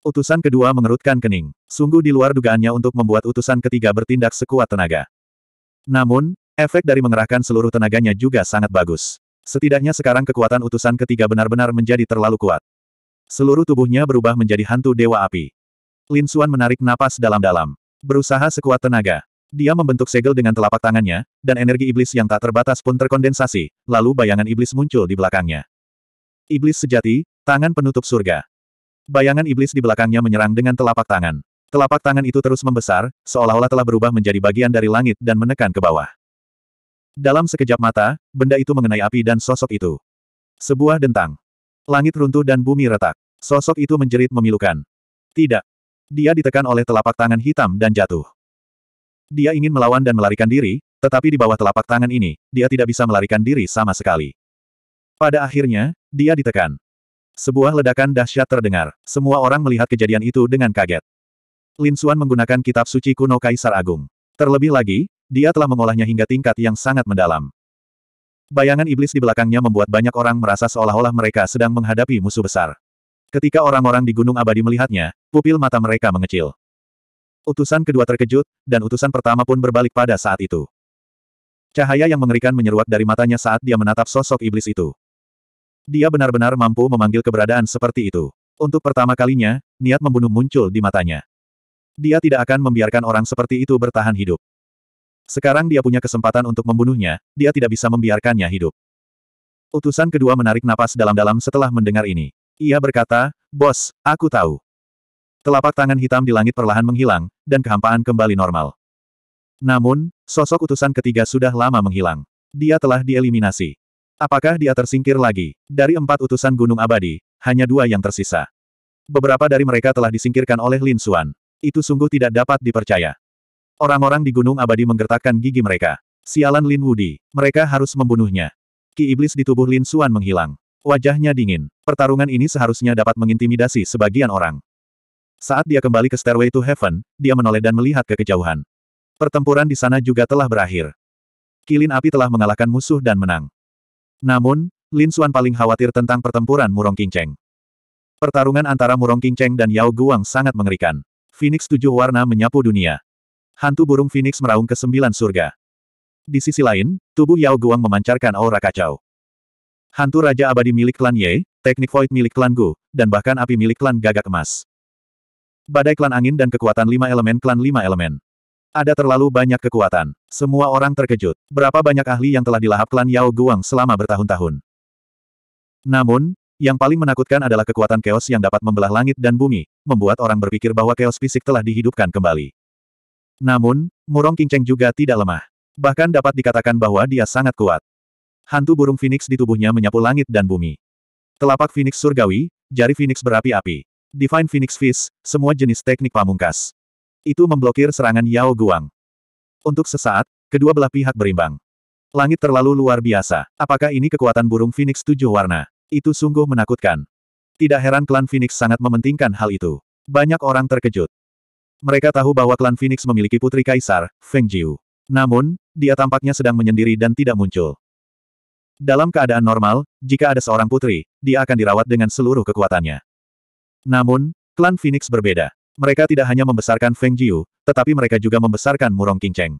Utusan kedua mengerutkan kening. Sungguh di luar dugaannya untuk membuat utusan ketiga bertindak sekuat tenaga. Namun, efek dari mengerahkan seluruh tenaganya juga sangat bagus. Setidaknya sekarang kekuatan utusan ketiga benar-benar menjadi terlalu kuat. Seluruh tubuhnya berubah menjadi hantu dewa api. Lin Suan menarik napas dalam-dalam. Berusaha sekuat tenaga. Dia membentuk segel dengan telapak tangannya, dan energi iblis yang tak terbatas pun terkondensasi, lalu bayangan iblis muncul di belakangnya. Iblis sejati, tangan penutup surga. Bayangan iblis di belakangnya menyerang dengan telapak tangan. Telapak tangan itu terus membesar, seolah-olah telah berubah menjadi bagian dari langit dan menekan ke bawah. Dalam sekejap mata, benda itu mengenai api dan sosok itu. Sebuah dentang. Langit runtuh dan bumi retak. Sosok itu menjerit memilukan. Tidak. Dia ditekan oleh telapak tangan hitam dan jatuh. Dia ingin melawan dan melarikan diri, tetapi di bawah telapak tangan ini, dia tidak bisa melarikan diri sama sekali. Pada akhirnya, dia ditekan. Sebuah ledakan dahsyat terdengar. Semua orang melihat kejadian itu dengan kaget. Lin Xuan menggunakan kitab suci kuno Kaisar Agung. Terlebih lagi, dia telah mengolahnya hingga tingkat yang sangat mendalam. Bayangan iblis di belakangnya membuat banyak orang merasa seolah-olah mereka sedang menghadapi musuh besar. Ketika orang-orang di Gunung Abadi melihatnya, pupil mata mereka mengecil. Utusan kedua terkejut, dan utusan pertama pun berbalik pada saat itu. Cahaya yang mengerikan menyeruak dari matanya saat dia menatap sosok iblis itu. Dia benar-benar mampu memanggil keberadaan seperti itu. Untuk pertama kalinya, niat membunuh muncul di matanya. Dia tidak akan membiarkan orang seperti itu bertahan hidup. Sekarang dia punya kesempatan untuk membunuhnya, dia tidak bisa membiarkannya hidup. Utusan kedua menarik napas dalam-dalam setelah mendengar ini. Ia berkata, Bos, aku tahu. Telapak tangan hitam di langit perlahan menghilang, dan kehampaan kembali normal. Namun, sosok utusan ketiga sudah lama menghilang. Dia telah dieliminasi. Apakah dia tersingkir lagi? Dari empat utusan Gunung Abadi, hanya dua yang tersisa. Beberapa dari mereka telah disingkirkan oleh Lin Xuan. Itu sungguh tidak dapat dipercaya. Orang-orang di Gunung Abadi menggertakkan gigi mereka. Sialan Lin Wudi, mereka harus membunuhnya. Ki Iblis di tubuh Lin Xuan menghilang. Wajahnya dingin. Pertarungan ini seharusnya dapat mengintimidasi sebagian orang. Saat dia kembali ke Stairway to Heaven, dia menoleh dan melihat ke kejauhan. Pertempuran di sana juga telah berakhir. Kilin api telah mengalahkan musuh dan menang. Namun, Lin Xuan paling khawatir tentang pertempuran Murong Cheng. Pertarungan antara Murong Cheng dan Yao Guang sangat mengerikan. Phoenix tujuh warna menyapu dunia. Hantu burung Phoenix meraung ke sembilan surga. Di sisi lain, tubuh Yao Guang memancarkan aura kacau. Hantu Raja Abadi milik klan Ye, teknik void milik klan Gu, dan bahkan api milik klan Gagak Emas. Badai klan angin dan kekuatan lima elemen klan lima elemen. Ada terlalu banyak kekuatan. Semua orang terkejut. Berapa banyak ahli yang telah dilahap klan Yao Guang selama bertahun-tahun. Namun, yang paling menakutkan adalah kekuatan chaos yang dapat membelah langit dan bumi, membuat orang berpikir bahwa chaos fisik telah dihidupkan kembali. Namun, Murong Kinceng juga tidak lemah. Bahkan dapat dikatakan bahwa dia sangat kuat. Hantu burung Phoenix di tubuhnya menyapu langit dan bumi. Telapak Phoenix surgawi, jari Phoenix berapi-api. Divine Phoenix Fist, semua jenis teknik pamungkas. Itu memblokir serangan Yao Guang. Untuk sesaat, kedua belah pihak berimbang. Langit terlalu luar biasa. Apakah ini kekuatan burung Phoenix tujuh warna? Itu sungguh menakutkan. Tidak heran klan Phoenix sangat mementingkan hal itu. Banyak orang terkejut. Mereka tahu bahwa klan Phoenix memiliki putri kaisar, Feng Jiu. Namun, dia tampaknya sedang menyendiri dan tidak muncul. Dalam keadaan normal, jika ada seorang putri, dia akan dirawat dengan seluruh kekuatannya. Namun, klan Phoenix berbeda. Mereka tidak hanya membesarkan Feng Jiu, tetapi mereka juga membesarkan Murong Kinceng.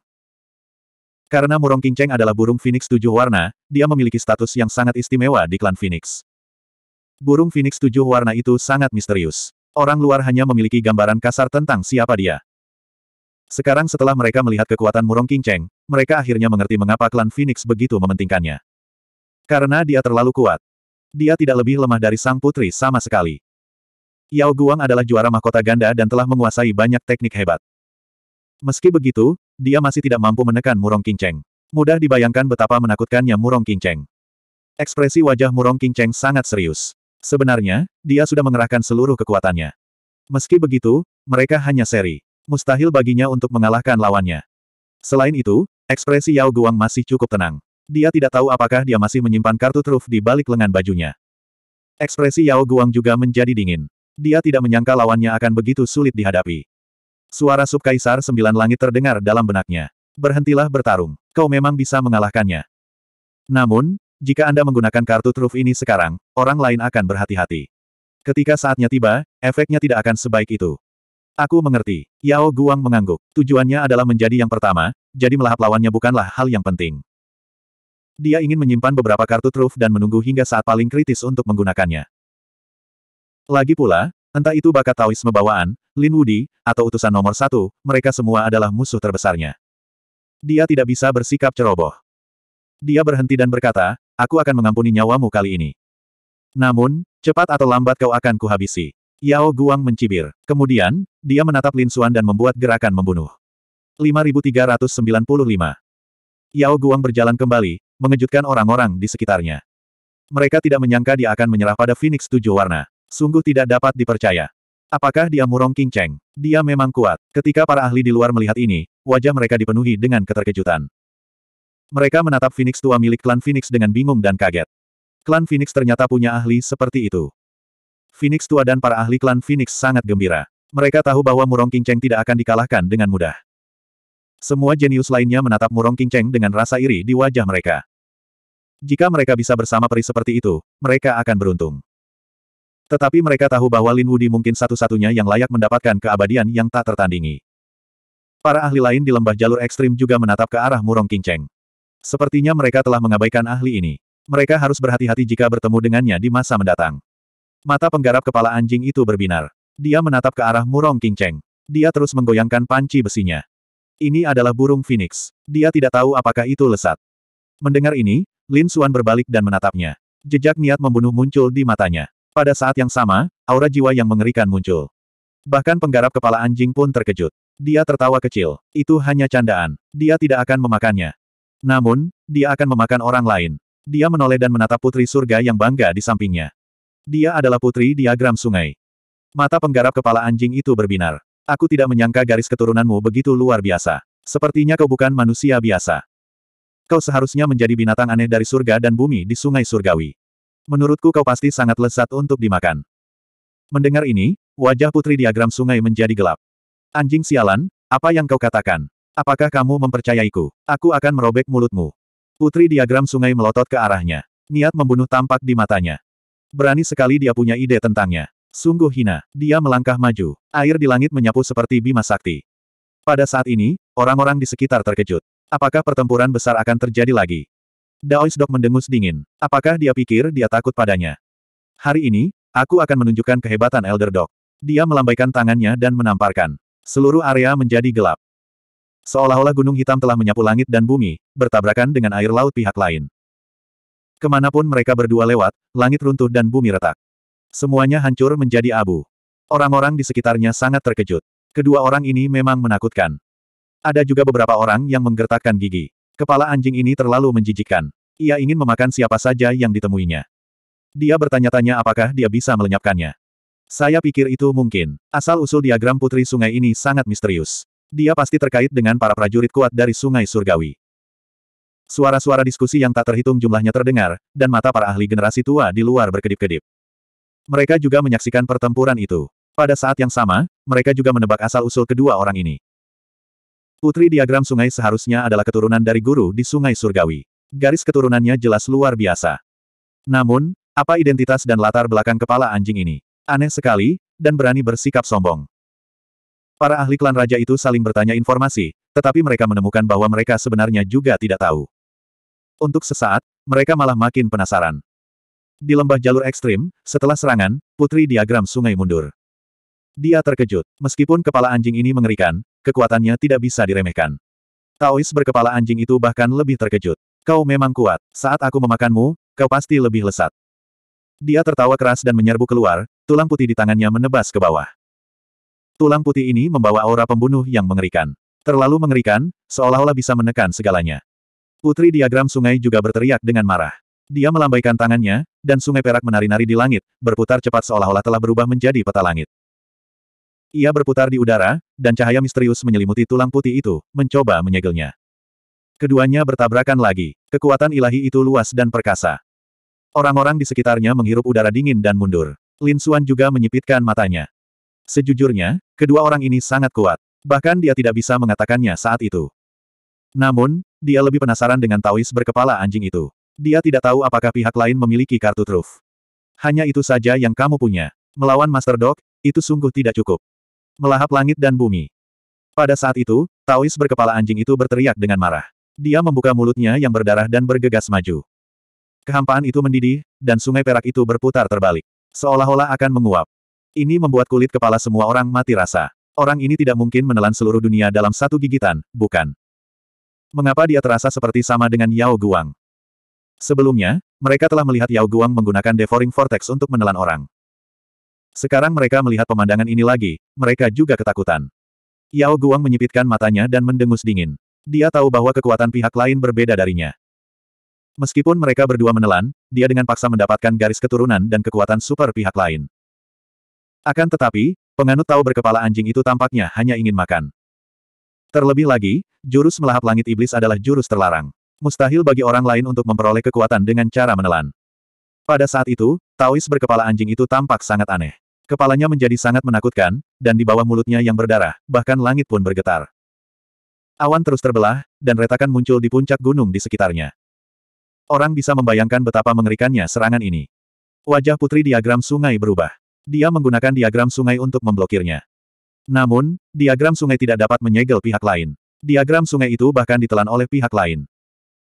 Karena Murong Kinceng adalah burung Phoenix tujuh warna, dia memiliki status yang sangat istimewa di klan Phoenix. Burung Phoenix tujuh warna itu sangat misterius. Orang luar hanya memiliki gambaran kasar tentang siapa dia. Sekarang setelah mereka melihat kekuatan Murong Kinceng, mereka akhirnya mengerti mengapa klan Phoenix begitu mementingkannya. Karena dia terlalu kuat. Dia tidak lebih lemah dari sang putri sama sekali. Yao Guang adalah juara mahkota ganda dan telah menguasai banyak teknik hebat. Meski begitu, dia masih tidak mampu menekan Murong Kinceng. Mudah dibayangkan betapa menakutkannya Murong Kinceng. Ekspresi wajah Murong Kinceng sangat serius. Sebenarnya, dia sudah mengerahkan seluruh kekuatannya. Meski begitu, mereka hanya seri. Mustahil baginya untuk mengalahkan lawannya. Selain itu, ekspresi Yao Guang masih cukup tenang. Dia tidak tahu apakah dia masih menyimpan kartu truf di balik lengan bajunya. Ekspresi Yao Guang juga menjadi dingin. Dia tidak menyangka lawannya akan begitu sulit dihadapi. Suara subkaisar sembilan langit terdengar dalam benaknya. Berhentilah bertarung. Kau memang bisa mengalahkannya. Namun, jika Anda menggunakan kartu truf ini sekarang, orang lain akan berhati-hati. Ketika saatnya tiba, efeknya tidak akan sebaik itu. Aku mengerti. Yao Guang mengangguk. Tujuannya adalah menjadi yang pertama, jadi melahap lawannya bukanlah hal yang penting. Dia ingin menyimpan beberapa kartu truf dan menunggu hingga saat paling kritis untuk menggunakannya. Lagi pula, entah itu bakat Taoisme bawaan, Lin Wudi, atau utusan nomor satu, mereka semua adalah musuh terbesarnya. Dia tidak bisa bersikap ceroboh. Dia berhenti dan berkata, aku akan mengampuni nyawamu kali ini. Namun, cepat atau lambat kau akan kuhabisi. Yao Guang mencibir. Kemudian, dia menatap Lin Xuan dan membuat gerakan membunuh. 5395 Yao Guang berjalan kembali, mengejutkan orang-orang di sekitarnya. Mereka tidak menyangka dia akan menyerah pada Phoenix tujuh warna. Sungguh tidak dapat dipercaya. Apakah dia murong King Cheng? Dia memang kuat. Ketika para ahli di luar melihat ini, wajah mereka dipenuhi dengan keterkejutan. Mereka menatap Phoenix tua milik klan Phoenix dengan bingung dan kaget. Klan Phoenix ternyata punya ahli seperti itu. Phoenix tua dan para ahli klan Phoenix sangat gembira. Mereka tahu bahwa Murong King Cheng tidak akan dikalahkan dengan mudah. Semua jenius lainnya menatap Murong Qingcheng dengan rasa iri di wajah mereka. Jika mereka bisa bersama peri seperti itu, mereka akan beruntung. Tetapi mereka tahu bahwa Lin Wudi mungkin satu-satunya yang layak mendapatkan keabadian yang tak tertandingi. Para ahli lain di lembah jalur ekstrim juga menatap ke arah Murong Qingcheng. Sepertinya mereka telah mengabaikan ahli ini. Mereka harus berhati-hati jika bertemu dengannya di masa mendatang. Mata penggarap kepala anjing itu berbinar. Dia menatap ke arah Murong Qingcheng. Dia terus menggoyangkan panci besinya. Ini adalah burung phoenix. Dia tidak tahu apakah itu lesat. Mendengar ini, Lin Suan berbalik dan menatapnya. Jejak niat membunuh muncul di matanya. Pada saat yang sama, aura jiwa yang mengerikan muncul. Bahkan penggarap kepala anjing pun terkejut. Dia tertawa kecil. Itu hanya candaan. Dia tidak akan memakannya. Namun, dia akan memakan orang lain. Dia menoleh dan menatap putri surga yang bangga di sampingnya. Dia adalah putri diagram sungai. Mata penggarap kepala anjing itu berbinar. Aku tidak menyangka garis keturunanmu begitu luar biasa. Sepertinya kau bukan manusia biasa. Kau seharusnya menjadi binatang aneh dari surga dan bumi di sungai surgawi. Menurutku kau pasti sangat lezat untuk dimakan. Mendengar ini, wajah putri diagram sungai menjadi gelap. Anjing sialan, apa yang kau katakan? Apakah kamu mempercayaiku? Aku akan merobek mulutmu. Putri diagram sungai melotot ke arahnya. Niat membunuh tampak di matanya. Berani sekali dia punya ide tentangnya. Sungguh hina. Dia melangkah maju. Air di langit menyapu seperti bima sakti. Pada saat ini, orang-orang di sekitar terkejut. Apakah pertempuran besar akan terjadi lagi? Daois Dok mendengus dingin. Apakah dia pikir dia takut padanya? Hari ini, aku akan menunjukkan kehebatan Elder Dog. Dia melambaikan tangannya dan menamparkan. Seluruh area menjadi gelap. Seolah-olah gunung hitam telah menyapu langit dan bumi, bertabrakan dengan air laut pihak lain. Kemanapun mereka berdua lewat, langit runtuh dan bumi retak. Semuanya hancur menjadi abu. Orang-orang di sekitarnya sangat terkejut. Kedua orang ini memang menakutkan. Ada juga beberapa orang yang menggertakkan gigi. Kepala anjing ini terlalu menjijikkan. Ia ingin memakan siapa saja yang ditemuinya. Dia bertanya-tanya apakah dia bisa melenyapkannya. Saya pikir itu mungkin. Asal-usul diagram putri sungai ini sangat misterius. Dia pasti terkait dengan para prajurit kuat dari sungai surgawi. Suara-suara diskusi yang tak terhitung jumlahnya terdengar, dan mata para ahli generasi tua di luar berkedip-kedip. Mereka juga menyaksikan pertempuran itu. Pada saat yang sama, mereka juga menebak asal-usul kedua orang ini. Putri diagram sungai seharusnya adalah keturunan dari guru di Sungai Surgawi. Garis keturunannya jelas luar biasa. Namun, apa identitas dan latar belakang kepala anjing ini? Aneh sekali, dan berani bersikap sombong. Para ahli klan raja itu saling bertanya informasi, tetapi mereka menemukan bahwa mereka sebenarnya juga tidak tahu. Untuk sesaat, mereka malah makin penasaran. Di lembah jalur ekstrim, setelah serangan, putri diagram sungai mundur. Dia terkejut. Meskipun kepala anjing ini mengerikan, kekuatannya tidak bisa diremehkan. Taois berkepala anjing itu bahkan lebih terkejut. Kau memang kuat. Saat aku memakanmu, kau pasti lebih lesat. Dia tertawa keras dan menyerbu keluar, tulang putih di tangannya menebas ke bawah. Tulang putih ini membawa aura pembunuh yang mengerikan. Terlalu mengerikan, seolah-olah bisa menekan segalanya. Putri diagram sungai juga berteriak dengan marah. Dia melambaikan tangannya, dan sungai perak menari-nari di langit, berputar cepat seolah-olah telah berubah menjadi peta langit. Ia berputar di udara, dan cahaya misterius menyelimuti tulang putih itu, mencoba menyegelnya. Keduanya bertabrakan lagi. Kekuatan ilahi itu luas dan perkasa. Orang-orang di sekitarnya menghirup udara dingin dan mundur. Lin Suan juga menyipitkan matanya. Sejujurnya, kedua orang ini sangat kuat. Bahkan dia tidak bisa mengatakannya saat itu. Namun, dia lebih penasaran dengan Taois berkepala anjing itu. Dia tidak tahu apakah pihak lain memiliki kartu truf. Hanya itu saja yang kamu punya. Melawan Master Dog, itu sungguh tidak cukup. Melahap langit dan bumi. Pada saat itu, Taois berkepala anjing itu berteriak dengan marah. Dia membuka mulutnya yang berdarah dan bergegas maju. Kehampaan itu mendidih, dan sungai perak itu berputar terbalik. Seolah-olah akan menguap. Ini membuat kulit kepala semua orang mati rasa. Orang ini tidak mungkin menelan seluruh dunia dalam satu gigitan, bukan? Mengapa dia terasa seperti sama dengan Yao Guang? Sebelumnya, mereka telah melihat Yao Guang menggunakan Devouring Vortex untuk menelan orang. Sekarang mereka melihat pemandangan ini lagi, mereka juga ketakutan. Yao Guang menyipitkan matanya dan mendengus dingin. Dia tahu bahwa kekuatan pihak lain berbeda darinya. Meskipun mereka berdua menelan, dia dengan paksa mendapatkan garis keturunan dan kekuatan super pihak lain. Akan tetapi, penganut tahu berkepala anjing itu tampaknya hanya ingin makan. Terlebih lagi, jurus melahap langit iblis adalah jurus terlarang. Mustahil bagi orang lain untuk memperoleh kekuatan dengan cara menelan. Pada saat itu, Taois berkepala anjing itu tampak sangat aneh. Kepalanya menjadi sangat menakutkan, dan di bawah mulutnya yang berdarah, bahkan langit pun bergetar. Awan terus terbelah, dan retakan muncul di puncak gunung di sekitarnya. Orang bisa membayangkan betapa mengerikannya serangan ini. Wajah putri diagram sungai berubah. Dia menggunakan diagram sungai untuk memblokirnya. Namun, diagram sungai tidak dapat menyegel pihak lain. Diagram sungai itu bahkan ditelan oleh pihak lain.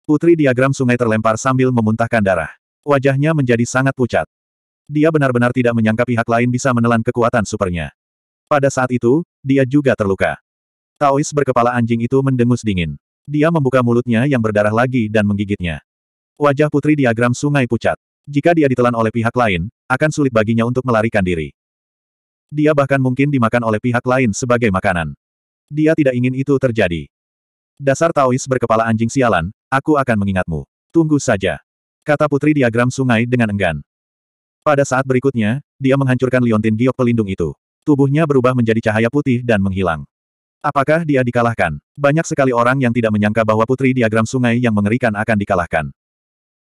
Putri diagram sungai terlempar sambil memuntahkan darah. Wajahnya menjadi sangat pucat. Dia benar-benar tidak menyangka pihak lain bisa menelan kekuatan supernya. Pada saat itu, dia juga terluka. Taois berkepala anjing itu mendengus dingin. Dia membuka mulutnya yang berdarah lagi dan menggigitnya. Wajah putri diagram sungai pucat. Jika dia ditelan oleh pihak lain, akan sulit baginya untuk melarikan diri. Dia bahkan mungkin dimakan oleh pihak lain sebagai makanan. Dia tidak ingin itu terjadi. Dasar Taois berkepala anjing sialan, Aku akan mengingatmu. Tunggu saja. Kata putri diagram sungai dengan enggan. Pada saat berikutnya, dia menghancurkan liontin giok pelindung itu. Tubuhnya berubah menjadi cahaya putih dan menghilang. Apakah dia dikalahkan? Banyak sekali orang yang tidak menyangka bahwa putri diagram sungai yang mengerikan akan dikalahkan.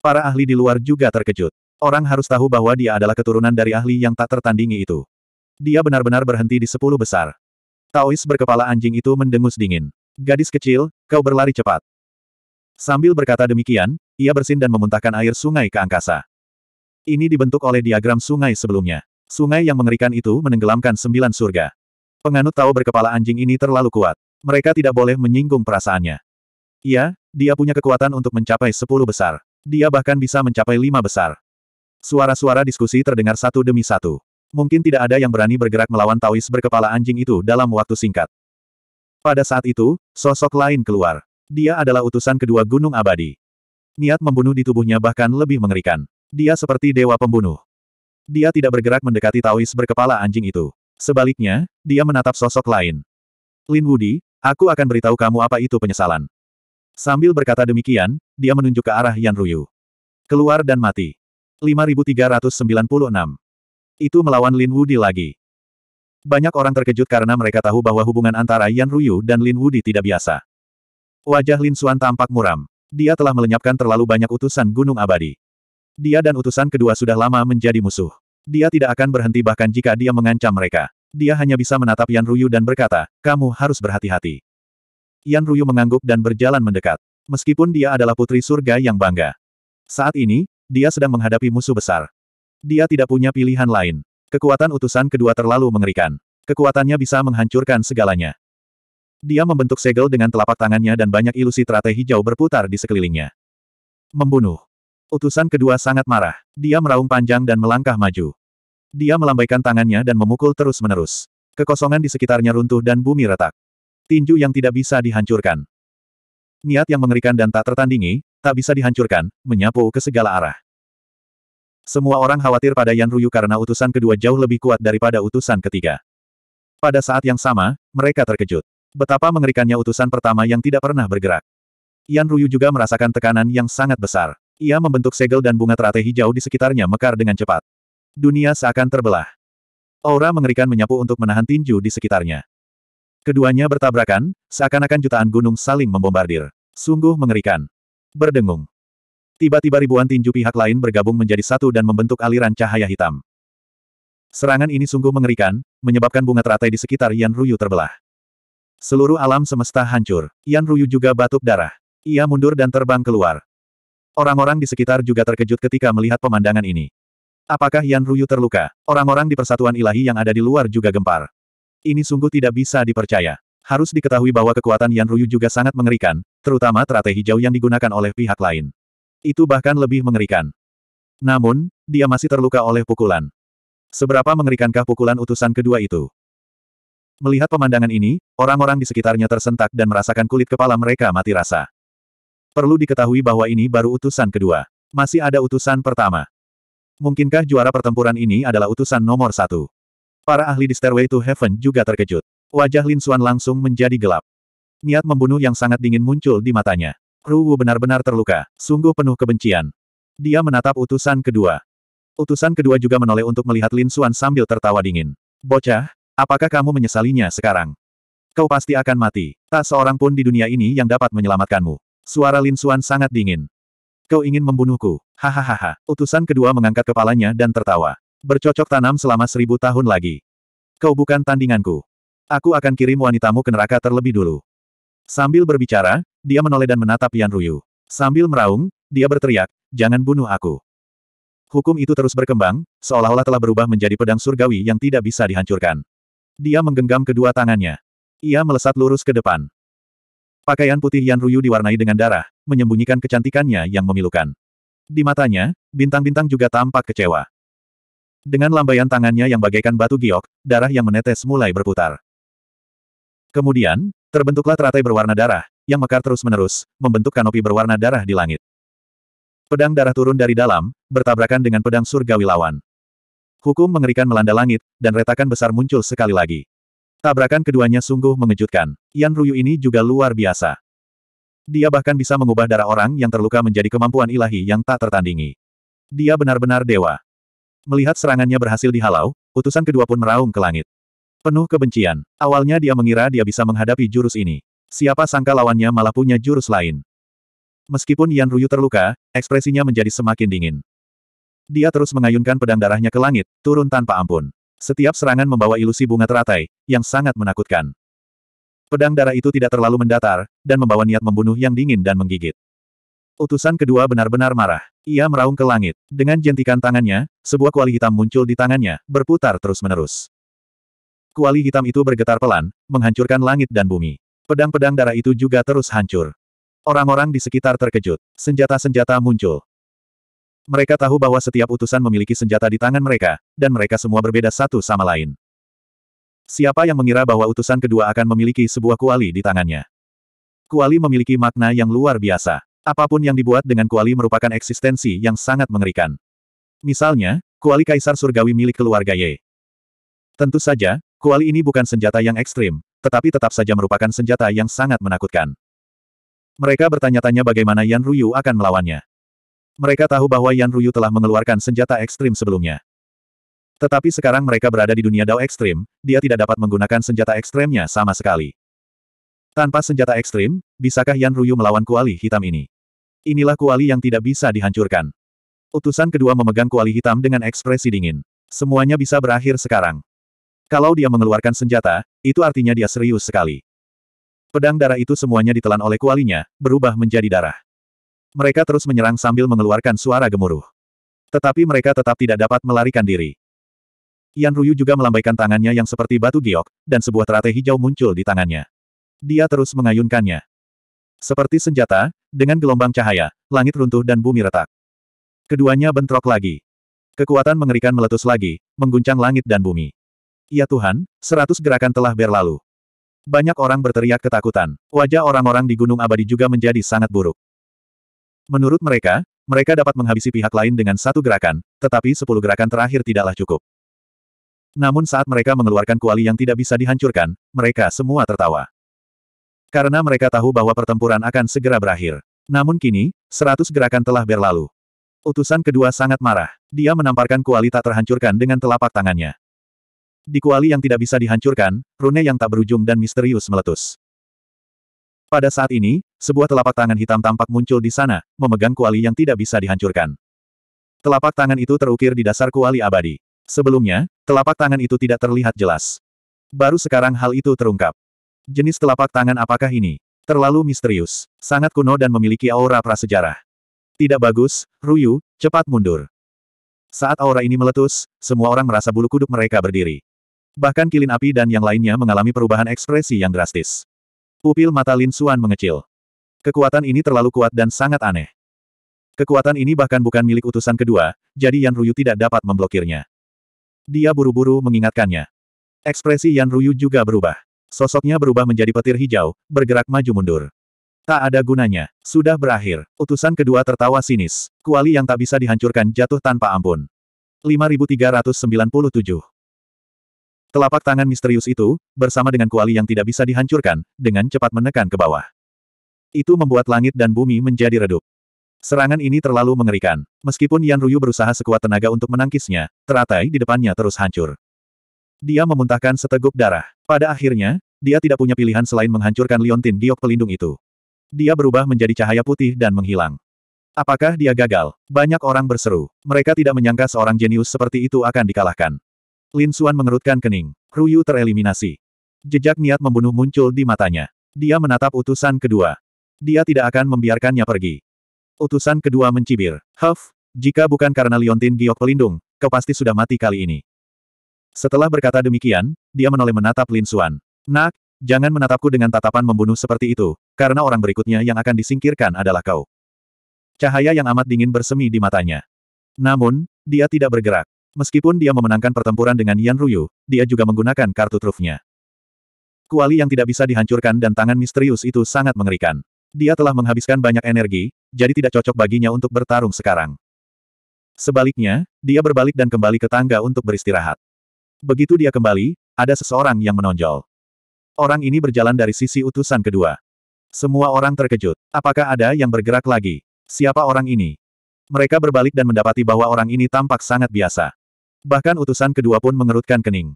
Para ahli di luar juga terkejut. Orang harus tahu bahwa dia adalah keturunan dari ahli yang tak tertandingi itu. Dia benar-benar berhenti di sepuluh besar. Taois berkepala anjing itu mendengus dingin. Gadis kecil, kau berlari cepat. Sambil berkata demikian, ia bersin dan memuntahkan air sungai ke angkasa. Ini dibentuk oleh diagram sungai sebelumnya. Sungai yang mengerikan itu menenggelamkan sembilan surga. Penganut tahu berkepala anjing ini terlalu kuat. Mereka tidak boleh menyinggung perasaannya. Iya, dia punya kekuatan untuk mencapai sepuluh besar. Dia bahkan bisa mencapai lima besar. Suara-suara diskusi terdengar satu demi satu. Mungkin tidak ada yang berani bergerak melawan Taois berkepala anjing itu dalam waktu singkat. Pada saat itu, sosok lain keluar. Dia adalah utusan kedua gunung abadi. Niat membunuh di tubuhnya bahkan lebih mengerikan. Dia seperti dewa pembunuh. Dia tidak bergerak mendekati Taois berkepala anjing itu. Sebaliknya, dia menatap sosok lain. Lin Wudi, aku akan beritahu kamu apa itu penyesalan. Sambil berkata demikian, dia menunjuk ke arah Yan Ruyu. Keluar dan mati. 5396. Itu melawan Lin Wudi lagi. Banyak orang terkejut karena mereka tahu bahwa hubungan antara Yan Ruyu dan Lin Wudi tidak biasa. Wajah Lin Suan tampak muram. Dia telah melenyapkan terlalu banyak utusan Gunung Abadi. Dia dan utusan kedua sudah lama menjadi musuh. Dia tidak akan berhenti bahkan jika dia mengancam mereka. Dia hanya bisa menatap Yan Ruyu dan berkata, kamu harus berhati-hati. Yan Ruyu mengangguk dan berjalan mendekat. Meskipun dia adalah putri surga yang bangga. Saat ini, dia sedang menghadapi musuh besar. Dia tidak punya pilihan lain. Kekuatan utusan kedua terlalu mengerikan. Kekuatannya bisa menghancurkan segalanya. Dia membentuk segel dengan telapak tangannya dan banyak ilusi teratai hijau berputar di sekelilingnya. Membunuh. Utusan kedua sangat marah. Dia meraung panjang dan melangkah maju. Dia melambaikan tangannya dan memukul terus-menerus. Kekosongan di sekitarnya runtuh dan bumi retak. Tinju yang tidak bisa dihancurkan. Niat yang mengerikan dan tak tertandingi, tak bisa dihancurkan, menyapu ke segala arah. Semua orang khawatir pada Yan Ruyu karena utusan kedua jauh lebih kuat daripada utusan ketiga. Pada saat yang sama, mereka terkejut. Betapa mengerikannya utusan pertama yang tidak pernah bergerak. Yan Ruyu juga merasakan tekanan yang sangat besar. Ia membentuk segel dan bunga teratai hijau di sekitarnya mekar dengan cepat. Dunia seakan terbelah. Aura mengerikan menyapu untuk menahan tinju di sekitarnya. Keduanya bertabrakan, seakan-akan jutaan gunung saling membombardir. Sungguh mengerikan. Berdengung. Tiba-tiba ribuan tinju pihak lain bergabung menjadi satu dan membentuk aliran cahaya hitam. Serangan ini sungguh mengerikan, menyebabkan bunga teratai di sekitar Yan Ruyu terbelah. Seluruh alam semesta hancur. Yan Ruyu juga batuk darah. Ia mundur dan terbang keluar. Orang-orang di sekitar juga terkejut ketika melihat pemandangan ini. Apakah Yan Ruyu terluka? Orang-orang di persatuan ilahi yang ada di luar juga gempar. Ini sungguh tidak bisa dipercaya. Harus diketahui bahwa kekuatan Yan Ruyu juga sangat mengerikan, terutama teratai hijau yang digunakan oleh pihak lain. Itu bahkan lebih mengerikan. Namun, dia masih terluka oleh pukulan. Seberapa mengerikankah pukulan utusan kedua itu? Melihat pemandangan ini, orang-orang di sekitarnya tersentak dan merasakan kulit kepala mereka mati rasa. Perlu diketahui bahwa ini baru utusan kedua. Masih ada utusan pertama. Mungkinkah juara pertempuran ini adalah utusan nomor satu? Para ahli di Stairway to Heaven juga terkejut. Wajah Lin Xuan langsung menjadi gelap. Niat membunuh yang sangat dingin muncul di matanya. Ruwu benar-benar terluka, sungguh penuh kebencian. Dia menatap utusan kedua. Utusan kedua juga menoleh untuk melihat Lin Xuan sambil tertawa dingin. Bocah, Apakah kamu menyesalinya sekarang? Kau pasti akan mati. Tak seorang pun di dunia ini yang dapat menyelamatkanmu. Suara Lin Suan sangat dingin. Kau ingin membunuhku? Hahaha. Utusan kedua mengangkat kepalanya dan tertawa. Bercocok tanam selama seribu tahun lagi. Kau bukan tandinganku. Aku akan kirim wanitamu ke neraka terlebih dulu. Sambil berbicara, dia menoleh dan menatap Yan Ruyu. Sambil meraung, dia berteriak, jangan bunuh aku. Hukum itu terus berkembang, seolah-olah telah berubah menjadi pedang surgawi yang tidak bisa dihancurkan. Dia menggenggam kedua tangannya. Ia melesat lurus ke depan. Pakaian putih Yan Ruyu diwarnai dengan darah, menyembunyikan kecantikannya yang memilukan. Di matanya, bintang-bintang juga tampak kecewa. Dengan lambaian tangannya yang bagaikan batu giok, darah yang menetes mulai berputar. Kemudian, terbentuklah teratai berwarna darah, yang mekar terus-menerus, membentuk kanopi berwarna darah di langit. Pedang darah turun dari dalam, bertabrakan dengan pedang surga lawan. Hukum mengerikan melanda langit, dan retakan besar muncul sekali lagi. Tabrakan keduanya sungguh mengejutkan. Yan Ruyu ini juga luar biasa. Dia bahkan bisa mengubah darah orang yang terluka menjadi kemampuan ilahi yang tak tertandingi. Dia benar-benar dewa. Melihat serangannya berhasil dihalau, utusan kedua pun meraung ke langit. Penuh kebencian, awalnya dia mengira dia bisa menghadapi jurus ini. Siapa sangka lawannya malah punya jurus lain. Meskipun Yan Ruyu terluka, ekspresinya menjadi semakin dingin. Dia terus mengayunkan pedang darahnya ke langit, turun tanpa ampun. Setiap serangan membawa ilusi bunga teratai, yang sangat menakutkan. Pedang darah itu tidak terlalu mendatar, dan membawa niat membunuh yang dingin dan menggigit. Utusan kedua benar-benar marah. Ia meraung ke langit. Dengan jentikan tangannya, sebuah kuali hitam muncul di tangannya, berputar terus-menerus. Kuali hitam itu bergetar pelan, menghancurkan langit dan bumi. Pedang-pedang darah itu juga terus hancur. Orang-orang di sekitar terkejut. Senjata-senjata muncul. Mereka tahu bahwa setiap utusan memiliki senjata di tangan mereka, dan mereka semua berbeda satu sama lain. Siapa yang mengira bahwa utusan kedua akan memiliki sebuah kuali di tangannya? Kuali memiliki makna yang luar biasa. Apapun yang dibuat dengan kuali merupakan eksistensi yang sangat mengerikan. Misalnya, kuali kaisar surgawi milik keluarga Ye. Tentu saja, kuali ini bukan senjata yang ekstrim, tetapi tetap saja merupakan senjata yang sangat menakutkan. Mereka bertanya-tanya bagaimana Yan Ruyu akan melawannya. Mereka tahu bahwa Yan Ruyu telah mengeluarkan senjata ekstrim sebelumnya. Tetapi sekarang mereka berada di dunia Dao ekstrim, dia tidak dapat menggunakan senjata ekstrimnya sama sekali. Tanpa senjata ekstrim, bisakah Yan Ruyu melawan kuali hitam ini? Inilah kuali yang tidak bisa dihancurkan. Utusan kedua memegang kuali hitam dengan ekspresi dingin. Semuanya bisa berakhir sekarang. Kalau dia mengeluarkan senjata, itu artinya dia serius sekali. Pedang darah itu semuanya ditelan oleh kualinya, berubah menjadi darah. Mereka terus menyerang sambil mengeluarkan suara gemuruh. Tetapi mereka tetap tidak dapat melarikan diri. Yan Ruyu juga melambaikan tangannya yang seperti batu giok, dan sebuah teratai hijau muncul di tangannya. Dia terus mengayunkannya. Seperti senjata, dengan gelombang cahaya, langit runtuh dan bumi retak. Keduanya bentrok lagi. Kekuatan mengerikan meletus lagi, mengguncang langit dan bumi. Ya Tuhan, seratus gerakan telah berlalu. Banyak orang berteriak ketakutan. Wajah orang-orang di Gunung Abadi juga menjadi sangat buruk. Menurut mereka, mereka dapat menghabisi pihak lain dengan satu gerakan, tetapi sepuluh gerakan terakhir tidaklah cukup. Namun saat mereka mengeluarkan kuali yang tidak bisa dihancurkan, mereka semua tertawa. Karena mereka tahu bahwa pertempuran akan segera berakhir. Namun kini, seratus gerakan telah berlalu. Utusan kedua sangat marah. Dia menamparkan kuali tak terhancurkan dengan telapak tangannya. Di kuali yang tidak bisa dihancurkan, rune yang tak berujung dan misterius meletus. Pada saat ini, sebuah telapak tangan hitam tampak muncul di sana, memegang kuali yang tidak bisa dihancurkan. Telapak tangan itu terukir di dasar kuali abadi. Sebelumnya, telapak tangan itu tidak terlihat jelas. Baru sekarang hal itu terungkap. Jenis telapak tangan apakah ini? Terlalu misterius, sangat kuno dan memiliki aura prasejarah. Tidak bagus, Ruyu, cepat mundur. Saat aura ini meletus, semua orang merasa bulu kuduk mereka berdiri. Bahkan kilin api dan yang lainnya mengalami perubahan ekspresi yang drastis. Pupil mata Lin Suan mengecil. Kekuatan ini terlalu kuat dan sangat aneh. Kekuatan ini bahkan bukan milik utusan kedua, jadi Yan Ruyu tidak dapat memblokirnya. Dia buru-buru mengingatkannya. Ekspresi Yan Ruyu juga berubah. Sosoknya berubah menjadi petir hijau, bergerak maju mundur. Tak ada gunanya. Sudah berakhir. Utusan kedua tertawa sinis. Kuali yang tak bisa dihancurkan jatuh tanpa ampun. 5397 Telapak tangan misterius itu, bersama dengan kuali yang tidak bisa dihancurkan, dengan cepat menekan ke bawah. Itu membuat langit dan bumi menjadi redup. Serangan ini terlalu mengerikan. Meskipun Yan Ruyu berusaha sekuat tenaga untuk menangkisnya, teratai di depannya terus hancur. Dia memuntahkan seteguk darah. Pada akhirnya, dia tidak punya pilihan selain menghancurkan liontin giok pelindung itu. Dia berubah menjadi cahaya putih dan menghilang. Apakah dia gagal? Banyak orang berseru. Mereka tidak menyangka seorang jenius seperti itu akan dikalahkan. Lin Suan mengerutkan kening. Ruyu tereliminasi. Jejak niat membunuh muncul di matanya. Dia menatap utusan kedua. Dia tidak akan membiarkannya pergi. Utusan kedua mencibir. Huff, jika bukan karena Liontin Giok pelindung, kau pasti sudah mati kali ini. Setelah berkata demikian, dia menoleh menatap Lin Suan. Nak, jangan menatapku dengan tatapan membunuh seperti itu, karena orang berikutnya yang akan disingkirkan adalah kau. Cahaya yang amat dingin bersemi di matanya. Namun, dia tidak bergerak. Meskipun dia memenangkan pertempuran dengan Yan Ruyu, dia juga menggunakan kartu trufnya. Kuali yang tidak bisa dihancurkan dan tangan misterius itu sangat mengerikan. Dia telah menghabiskan banyak energi, jadi tidak cocok baginya untuk bertarung sekarang. Sebaliknya, dia berbalik dan kembali ke tangga untuk beristirahat. Begitu dia kembali, ada seseorang yang menonjol. Orang ini berjalan dari sisi utusan kedua. Semua orang terkejut. Apakah ada yang bergerak lagi? Siapa orang ini? Mereka berbalik dan mendapati bahwa orang ini tampak sangat biasa. Bahkan utusan kedua pun mengerutkan kening.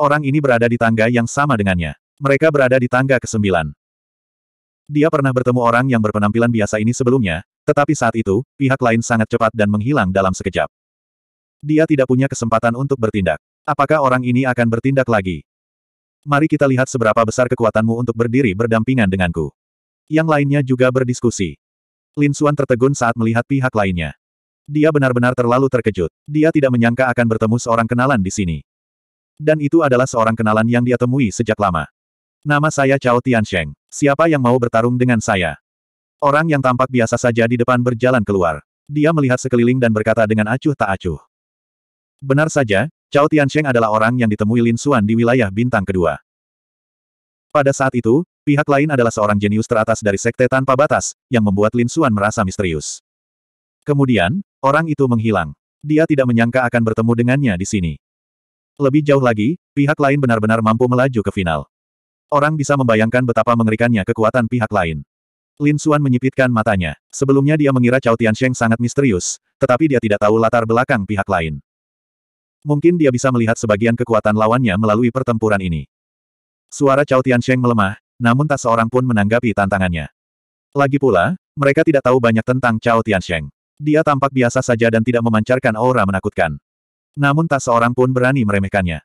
Orang ini berada di tangga yang sama dengannya. Mereka berada di tangga ke-9. Dia pernah bertemu orang yang berpenampilan biasa ini sebelumnya, tetapi saat itu, pihak lain sangat cepat dan menghilang dalam sekejap. Dia tidak punya kesempatan untuk bertindak. Apakah orang ini akan bertindak lagi? Mari kita lihat seberapa besar kekuatanmu untuk berdiri berdampingan denganku. Yang lainnya juga berdiskusi. Lin Xuan tertegun saat melihat pihak lainnya. Dia benar-benar terlalu terkejut. Dia tidak menyangka akan bertemu seorang kenalan di sini. Dan itu adalah seorang kenalan yang dia temui sejak lama. Nama saya Cao Tiansheng. Siapa yang mau bertarung dengan saya? Orang yang tampak biasa saja di depan berjalan keluar. Dia melihat sekeliling dan berkata dengan acuh tak acuh. Benar saja, Cao Tiansheng adalah orang yang ditemui Lin Xuan di wilayah bintang kedua. Pada saat itu, pihak lain adalah seorang jenius teratas dari sekte tanpa batas, yang membuat Lin Xuan merasa misterius. Kemudian, orang itu menghilang. Dia tidak menyangka akan bertemu dengannya di sini. Lebih jauh lagi, pihak lain benar-benar mampu melaju ke final. Orang bisa membayangkan betapa mengerikannya kekuatan pihak lain. Lin Xuan menyipitkan matanya. Sebelumnya dia mengira Cao Tiansheng sangat misterius, tetapi dia tidak tahu latar belakang pihak lain. Mungkin dia bisa melihat sebagian kekuatan lawannya melalui pertempuran ini. Suara Cao Tiansheng melemah, namun tak seorang pun menanggapi tantangannya. Lagi pula, mereka tidak tahu banyak tentang Cao Tiansheng. Dia tampak biasa saja dan tidak memancarkan aura menakutkan. Namun tak seorang pun berani meremehkannya.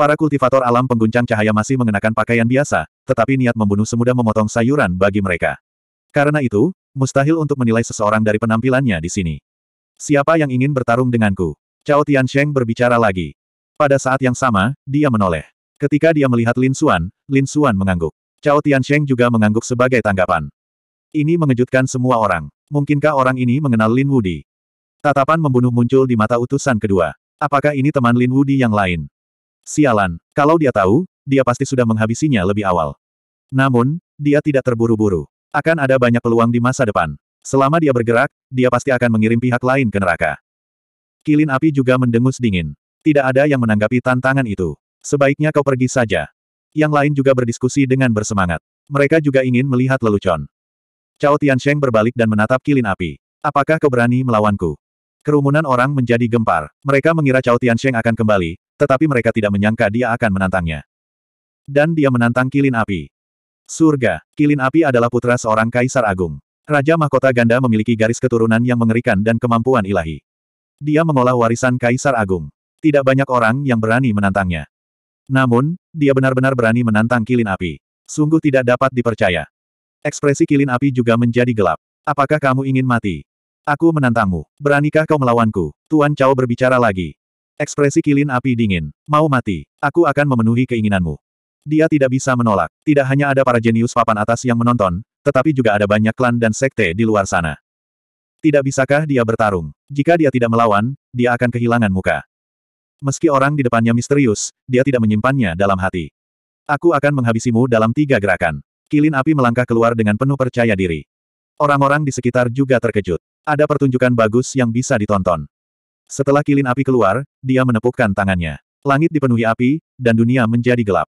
Para kultivator alam pengguncang cahaya masih mengenakan pakaian biasa, tetapi niat membunuh semudah memotong sayuran bagi mereka. Karena itu, mustahil untuk menilai seseorang dari penampilannya di sini. Siapa yang ingin bertarung denganku? Cao Tiansheng berbicara lagi. Pada saat yang sama, dia menoleh. Ketika dia melihat Lin Xuan, Lin Xuan mengangguk. Cao Tiansheng juga mengangguk sebagai tanggapan. Ini mengejutkan semua orang. Mungkinkah orang ini mengenal Lin Wudi? Tatapan membunuh muncul di mata utusan kedua. Apakah ini teman Lin Wudi yang lain? Sialan, kalau dia tahu, dia pasti sudah menghabisinya lebih awal. Namun, dia tidak terburu-buru. Akan ada banyak peluang di masa depan. Selama dia bergerak, dia pasti akan mengirim pihak lain ke neraka. Kilin api juga mendengus dingin. Tidak ada yang menanggapi tantangan itu. Sebaiknya kau pergi saja. Yang lain juga berdiskusi dengan bersemangat. Mereka juga ingin melihat lelucon. Cao Tiansheng berbalik dan menatap kilin api. Apakah kau berani melawanku? Kerumunan orang menjadi gempar. Mereka mengira Cao Tiansheng akan kembali, tetapi mereka tidak menyangka dia akan menantangnya. Dan dia menantang kilin api. Surga, kilin api adalah putra seorang kaisar agung. Raja mahkota ganda memiliki garis keturunan yang mengerikan dan kemampuan ilahi. Dia mengolah warisan kaisar agung. Tidak banyak orang yang berani menantangnya. Namun, dia benar-benar berani menantang kilin api. Sungguh tidak dapat dipercaya. Ekspresi kilin api juga menjadi gelap. Apakah kamu ingin mati? Aku menantangmu. Beranikah kau melawanku? Tuan Cao berbicara lagi. Ekspresi kilin api dingin. Mau mati. Aku akan memenuhi keinginanmu. Dia tidak bisa menolak. Tidak hanya ada para jenius papan atas yang menonton, tetapi juga ada banyak klan dan sekte di luar sana. Tidak bisakah dia bertarung? Jika dia tidak melawan, dia akan kehilangan muka. Meski orang di depannya misterius, dia tidak menyimpannya dalam hati. Aku akan menghabisimu dalam tiga gerakan. Kilin api melangkah keluar dengan penuh percaya diri. Orang-orang di sekitar juga terkejut. Ada pertunjukan bagus yang bisa ditonton. Setelah kilin api keluar, dia menepukkan tangannya. Langit dipenuhi api, dan dunia menjadi gelap.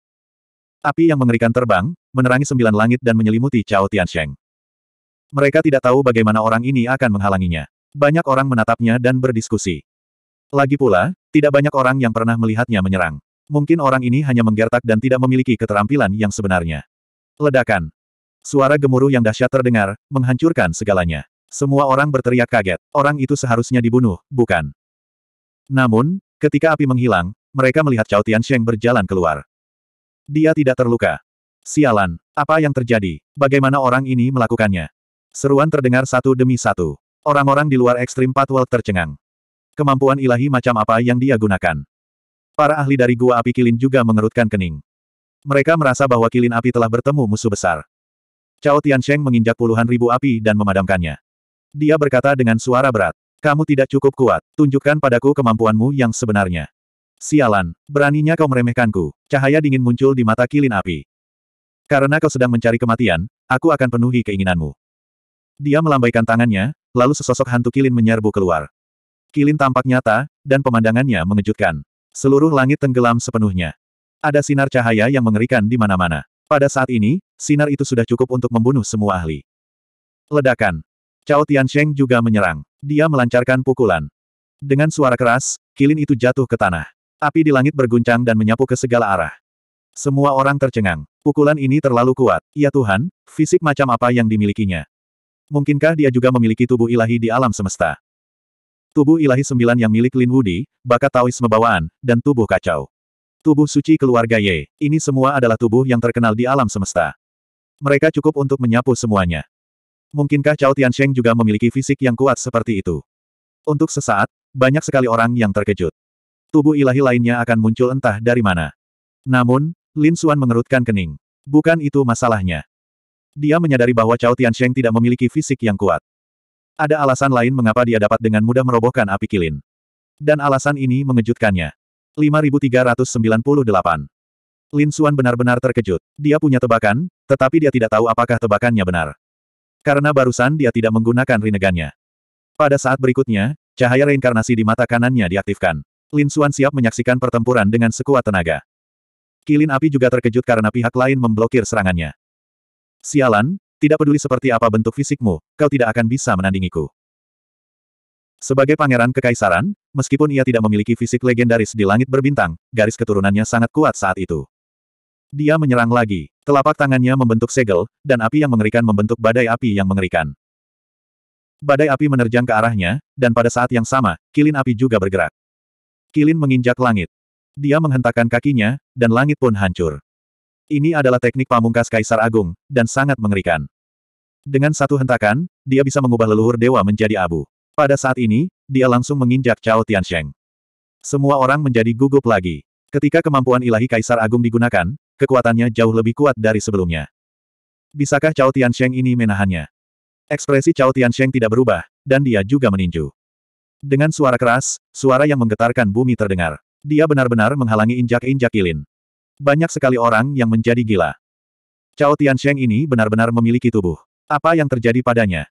Api yang mengerikan terbang, menerangi sembilan langit dan menyelimuti Cao Tiansheng. Mereka tidak tahu bagaimana orang ini akan menghalanginya. Banyak orang menatapnya dan berdiskusi. Lagi pula, tidak banyak orang yang pernah melihatnya menyerang. Mungkin orang ini hanya menggertak dan tidak memiliki keterampilan yang sebenarnya. Ledakan. Suara gemuruh yang dahsyat terdengar, menghancurkan segalanya. Semua orang berteriak kaget. Orang itu seharusnya dibunuh, bukan? Namun, ketika api menghilang, mereka melihat Cao Tiansheng berjalan keluar. Dia tidak terluka. Sialan, apa yang terjadi? Bagaimana orang ini melakukannya? Seruan terdengar satu demi satu. Orang-orang di luar ekstrim patwal tercengang. Kemampuan ilahi macam apa yang dia gunakan? Para ahli dari Gua Api Kilin juga mengerutkan kening. Mereka merasa bahwa kilin api telah bertemu musuh besar. Cao Tiansheng menginjak puluhan ribu api dan memadamkannya. Dia berkata dengan suara berat. Kamu tidak cukup kuat. Tunjukkan padaku kemampuanmu yang sebenarnya. Sialan, beraninya kau meremehkanku. Cahaya dingin muncul di mata kilin api. Karena kau sedang mencari kematian, aku akan penuhi keinginanmu. Dia melambaikan tangannya, lalu sesosok hantu kilin menyerbu keluar. Kilin tampak nyata, dan pemandangannya mengejutkan. Seluruh langit tenggelam sepenuhnya. Ada sinar cahaya yang mengerikan di mana-mana. Pada saat ini, sinar itu sudah cukup untuk membunuh semua ahli. Ledakan. Cao Sheng juga menyerang. Dia melancarkan pukulan. Dengan suara keras, kilin itu jatuh ke tanah. Api di langit berguncang dan menyapu ke segala arah. Semua orang tercengang. Pukulan ini terlalu kuat. Ya Tuhan, fisik macam apa yang dimilikinya? Mungkinkah dia juga memiliki tubuh ilahi di alam semesta? Tubuh ilahi sembilan yang milik Lin Wudi, bakat Taoisme bawaan, dan tubuh kacau. Tubuh suci keluarga Ye, ini semua adalah tubuh yang terkenal di alam semesta. Mereka cukup untuk menyapu semuanya. Mungkinkah Cao Tiansheng juga memiliki fisik yang kuat seperti itu? Untuk sesaat, banyak sekali orang yang terkejut. Tubuh ilahi lainnya akan muncul entah dari mana. Namun, Lin Suan mengerutkan kening. Bukan itu masalahnya. Dia menyadari bahwa Cao Tiansheng tidak memiliki fisik yang kuat. Ada alasan lain mengapa dia dapat dengan mudah merobohkan api kilin. Dan alasan ini mengejutkannya. 5398 Lin Suan benar-benar terkejut. Dia punya tebakan, tetapi dia tidak tahu apakah tebakannya benar. Karena barusan dia tidak menggunakan rinegannya. Pada saat berikutnya, cahaya reinkarnasi di mata kanannya diaktifkan. Lin Xuan siap menyaksikan pertempuran dengan sekuat tenaga. Kilin api juga terkejut karena pihak lain memblokir serangannya. Sialan, tidak peduli seperti apa bentuk fisikmu, kau tidak akan bisa menandingiku. Sebagai pangeran kekaisaran, meskipun ia tidak memiliki fisik legendaris di langit berbintang, garis keturunannya sangat kuat saat itu. Dia menyerang lagi. Telapak tangannya membentuk segel, dan api yang mengerikan membentuk badai api yang mengerikan. Badai api menerjang ke arahnya, dan pada saat yang sama, kilin api juga bergerak. Kilin menginjak langit. Dia menghentakkan kakinya, dan langit pun hancur. Ini adalah teknik pamungkas Kaisar Agung, dan sangat mengerikan. Dengan satu hentakan, dia bisa mengubah leluhur dewa menjadi abu. Pada saat ini, dia langsung menginjak Cao Tiansheng. Semua orang menjadi gugup lagi. Ketika kemampuan ilahi Kaisar Agung digunakan, kekuatannya jauh lebih kuat dari sebelumnya. Bisakah Cao Tiansheng ini menahannya? Ekspresi Cao Tiansheng tidak berubah, dan dia juga meninju. Dengan suara keras, suara yang menggetarkan bumi terdengar. Dia benar-benar menghalangi injak-injak Ilin. Banyak sekali orang yang menjadi gila. Cao Tiansheng ini benar-benar memiliki tubuh. Apa yang terjadi padanya?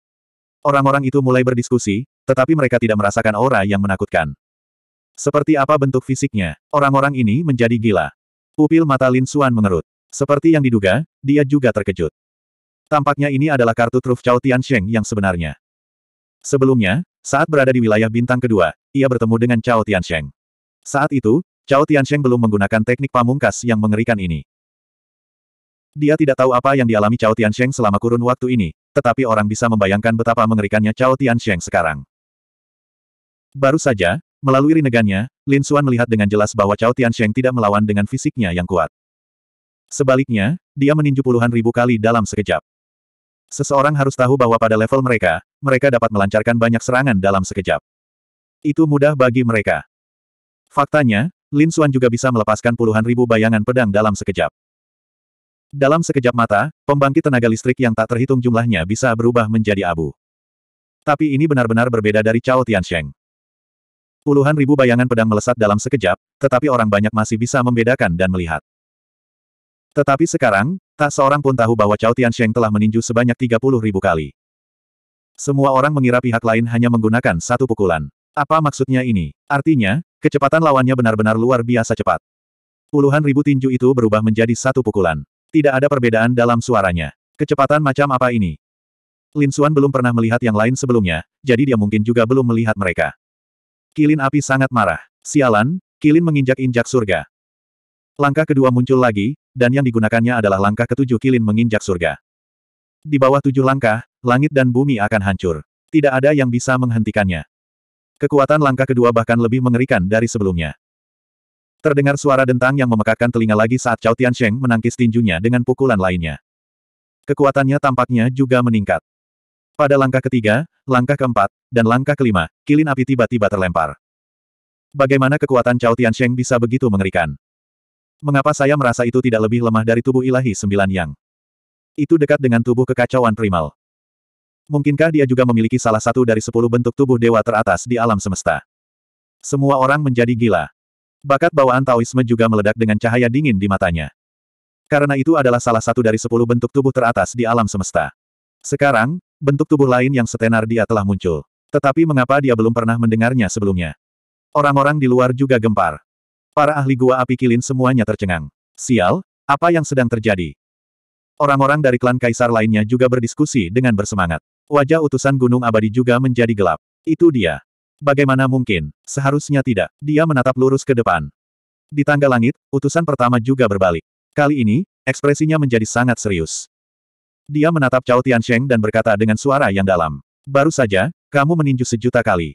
Orang-orang itu mulai berdiskusi, tetapi mereka tidak merasakan aura yang menakutkan. Seperti apa bentuk fisiknya, orang-orang ini menjadi gila. Pupil mata Lin Suan mengerut. Seperti yang diduga, dia juga terkejut. Tampaknya ini adalah kartu truf Chao Sheng yang sebenarnya. Sebelumnya, saat berada di wilayah bintang kedua, ia bertemu dengan Chao Sheng. Saat itu, Chao Sheng belum menggunakan teknik pamungkas yang mengerikan ini. Dia tidak tahu apa yang dialami Chao Sheng selama kurun waktu ini, tetapi orang bisa membayangkan betapa mengerikannya Chao Sheng sekarang. Baru saja, Melalui rinegannya, Lin Xuan melihat dengan jelas bahwa Cao Tiansheng tidak melawan dengan fisiknya yang kuat. Sebaliknya, dia meninju puluhan ribu kali dalam sekejap. Seseorang harus tahu bahwa pada level mereka, mereka dapat melancarkan banyak serangan dalam sekejap. Itu mudah bagi mereka. Faktanya, Lin Xuan juga bisa melepaskan puluhan ribu bayangan pedang dalam sekejap. Dalam sekejap mata, pembangkit tenaga listrik yang tak terhitung jumlahnya bisa berubah menjadi abu. Tapi ini benar-benar berbeda dari Cao Tiansheng. Puluhan ribu bayangan pedang melesat dalam sekejap, tetapi orang banyak masih bisa membedakan dan melihat. Tetapi sekarang, tak seorang pun tahu bahwa Cao Tiansheng telah meninju sebanyak 30 ribu kali. Semua orang mengira pihak lain hanya menggunakan satu pukulan. Apa maksudnya ini? Artinya, kecepatan lawannya benar-benar luar biasa cepat. Puluhan ribu tinju itu berubah menjadi satu pukulan. Tidak ada perbedaan dalam suaranya. Kecepatan macam apa ini? Lin Xuan belum pernah melihat yang lain sebelumnya, jadi dia mungkin juga belum melihat mereka. Kilin api sangat marah. Sialan, Kilin menginjak-injak surga. Langkah kedua muncul lagi, dan yang digunakannya adalah langkah ketujuh Kilin menginjak surga. Di bawah tujuh langkah, langit dan bumi akan hancur. Tidak ada yang bisa menghentikannya. Kekuatan langkah kedua bahkan lebih mengerikan dari sebelumnya. Terdengar suara dentang yang memekakkan telinga lagi saat Chao Tian Sheng menangkis tinjunya dengan pukulan lainnya. Kekuatannya tampaknya juga meningkat. Pada langkah ketiga, langkah keempat, dan langkah kelima, kilin api tiba-tiba terlempar. Bagaimana kekuatan Cao Sheng bisa begitu mengerikan? Mengapa saya merasa itu tidak lebih lemah dari tubuh ilahi sembilan yang? Itu dekat dengan tubuh kekacauan primal. Mungkinkah dia juga memiliki salah satu dari sepuluh bentuk tubuh dewa teratas di alam semesta? Semua orang menjadi gila. Bakat bawaan Taoisme juga meledak dengan cahaya dingin di matanya. Karena itu adalah salah satu dari sepuluh bentuk tubuh teratas di alam semesta. Sekarang, bentuk tubuh lain yang setenar dia telah muncul. Tetapi mengapa dia belum pernah mendengarnya sebelumnya? Orang-orang di luar juga gempar. Para ahli gua api kilin semuanya tercengang. Sial, apa yang sedang terjadi? Orang-orang dari klan kaisar lainnya juga berdiskusi dengan bersemangat. Wajah utusan Gunung Abadi juga menjadi gelap. Itu dia. Bagaimana mungkin? Seharusnya tidak. Dia menatap lurus ke depan. Di tangga langit, utusan pertama juga berbalik. Kali ini, ekspresinya menjadi sangat serius. Dia menatap Cao Tiansheng dan berkata dengan suara yang dalam. Baru saja, kamu meninju sejuta kali.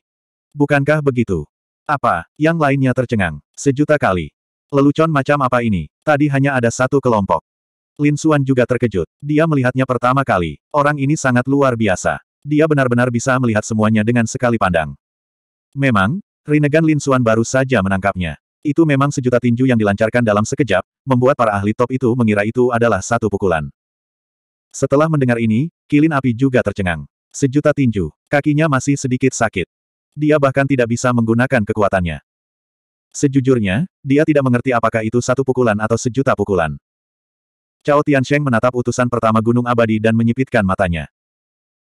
Bukankah begitu? Apa? Yang lainnya tercengang. Sejuta kali. Lelucon macam apa ini? Tadi hanya ada satu kelompok. Lin Xuan juga terkejut. Dia melihatnya pertama kali. Orang ini sangat luar biasa. Dia benar-benar bisa melihat semuanya dengan sekali pandang. Memang, Rinnegan Lin Xuan baru saja menangkapnya. Itu memang sejuta tinju yang dilancarkan dalam sekejap, membuat para ahli top itu mengira itu adalah satu pukulan. Setelah mendengar ini, kilin api juga tercengang. Sejuta tinju, kakinya masih sedikit sakit. Dia bahkan tidak bisa menggunakan kekuatannya. Sejujurnya, dia tidak mengerti apakah itu satu pukulan atau sejuta pukulan. Cao Tiansheng menatap utusan pertama Gunung Abadi dan menyipitkan matanya.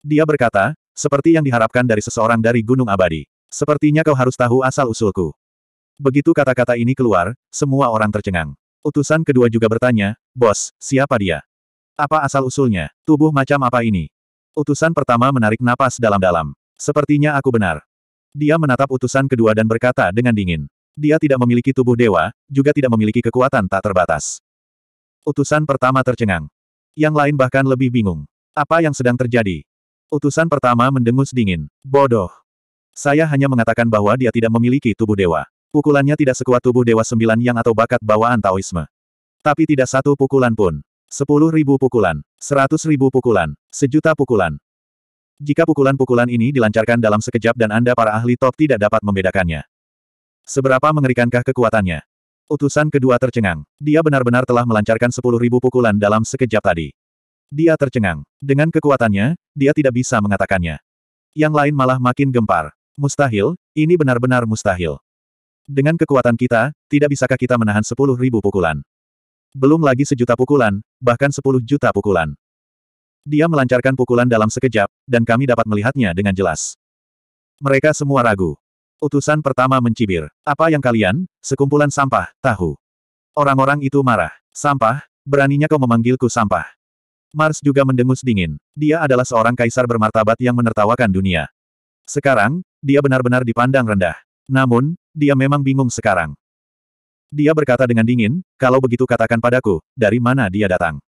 Dia berkata, seperti yang diharapkan dari seseorang dari Gunung Abadi. Sepertinya kau harus tahu asal-usulku. Begitu kata-kata ini keluar, semua orang tercengang. Utusan kedua juga bertanya, Bos, siapa dia? Apa asal-usulnya? Tubuh macam apa ini? Utusan pertama menarik napas dalam-dalam. Sepertinya aku benar. Dia menatap utusan kedua dan berkata dengan dingin. Dia tidak memiliki tubuh dewa, juga tidak memiliki kekuatan tak terbatas. Utusan pertama tercengang. Yang lain bahkan lebih bingung. Apa yang sedang terjadi? Utusan pertama mendengus dingin. Bodoh. Saya hanya mengatakan bahwa dia tidak memiliki tubuh dewa. Pukulannya tidak sekuat tubuh dewa sembilan yang atau bakat bawaan Taoisme. Tapi tidak satu pukulan pun. Sepuluh ribu pukulan. Seratus ribu pukulan. Sejuta pukulan. Jika pukulan-pukulan ini dilancarkan dalam sekejap dan Anda para ahli top tidak dapat membedakannya. Seberapa mengerikankah kekuatannya? Utusan kedua tercengang. Dia benar-benar telah melancarkan sepuluh ribu pukulan dalam sekejap tadi. Dia tercengang. Dengan kekuatannya, dia tidak bisa mengatakannya. Yang lain malah makin gempar. Mustahil, ini benar-benar mustahil. Dengan kekuatan kita, tidak bisakah kita menahan sepuluh ribu pukulan? Belum lagi sejuta pukulan, bahkan sepuluh juta pukulan. Dia melancarkan pukulan dalam sekejap, dan kami dapat melihatnya dengan jelas. Mereka semua ragu. Utusan pertama mencibir. Apa yang kalian? Sekumpulan sampah, tahu. Orang-orang itu marah. Sampah, beraninya kau memanggilku sampah. Mars juga mendengus dingin. Dia adalah seorang kaisar bermartabat yang menertawakan dunia. Sekarang, dia benar-benar dipandang rendah. Namun, dia memang bingung sekarang. Dia berkata dengan dingin, kalau begitu katakan padaku, dari mana dia datang.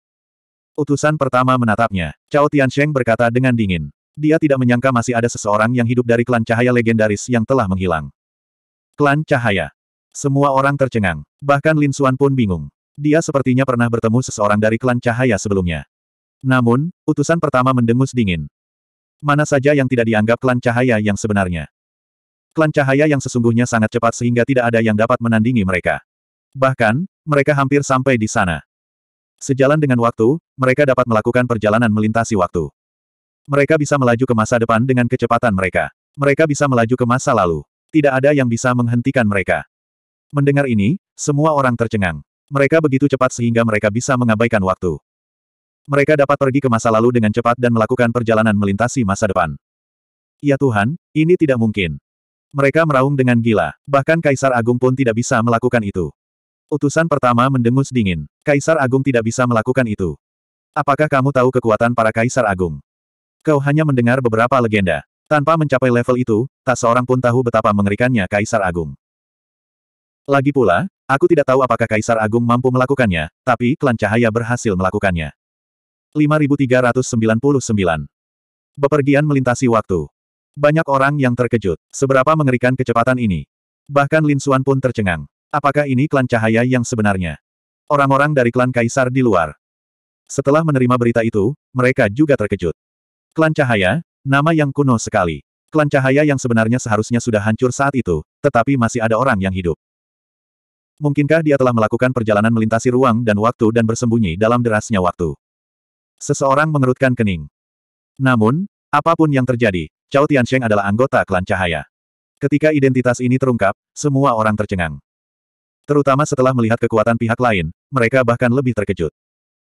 Utusan pertama menatapnya. Cao Tiansheng berkata dengan dingin. Dia tidak menyangka masih ada seseorang yang hidup dari klan cahaya legendaris yang telah menghilang. Klan cahaya. Semua orang tercengang. Bahkan Lin Suan pun bingung. Dia sepertinya pernah bertemu seseorang dari klan cahaya sebelumnya. Namun, utusan pertama mendengus dingin. Mana saja yang tidak dianggap klan cahaya yang sebenarnya. Klan cahaya yang sesungguhnya sangat cepat sehingga tidak ada yang dapat menandingi mereka. Bahkan, mereka hampir sampai di sana. Sejalan dengan waktu, mereka dapat melakukan perjalanan melintasi waktu. Mereka bisa melaju ke masa depan dengan kecepatan mereka. Mereka bisa melaju ke masa lalu. Tidak ada yang bisa menghentikan mereka. Mendengar ini, semua orang tercengang. Mereka begitu cepat sehingga mereka bisa mengabaikan waktu. Mereka dapat pergi ke masa lalu dengan cepat dan melakukan perjalanan melintasi masa depan. Ya Tuhan, ini tidak mungkin. Mereka meraung dengan gila, bahkan Kaisar Agung pun tidak bisa melakukan itu. Utusan pertama mendengus dingin. Kaisar Agung tidak bisa melakukan itu. Apakah kamu tahu kekuatan para Kaisar Agung? Kau hanya mendengar beberapa legenda. Tanpa mencapai level itu, tak seorang pun tahu betapa mengerikannya Kaisar Agung. Lagi pula, aku tidak tahu apakah Kaisar Agung mampu melakukannya, tapi klan cahaya berhasil melakukannya. 5399. Bepergian melintasi waktu. Banyak orang yang terkejut, seberapa mengerikan kecepatan ini. Bahkan Lin Suan pun tercengang. Apakah ini klan cahaya yang sebenarnya? Orang-orang dari klan kaisar di luar. Setelah menerima berita itu, mereka juga terkejut. Klan cahaya, nama yang kuno sekali. Klan cahaya yang sebenarnya seharusnya sudah hancur saat itu, tetapi masih ada orang yang hidup. Mungkinkah dia telah melakukan perjalanan melintasi ruang dan waktu dan bersembunyi dalam derasnya waktu? Seseorang mengerutkan kening. Namun, apapun yang terjadi, Cao Tiansheng adalah anggota klan cahaya. Ketika identitas ini terungkap, semua orang tercengang. Terutama setelah melihat kekuatan pihak lain, mereka bahkan lebih terkejut.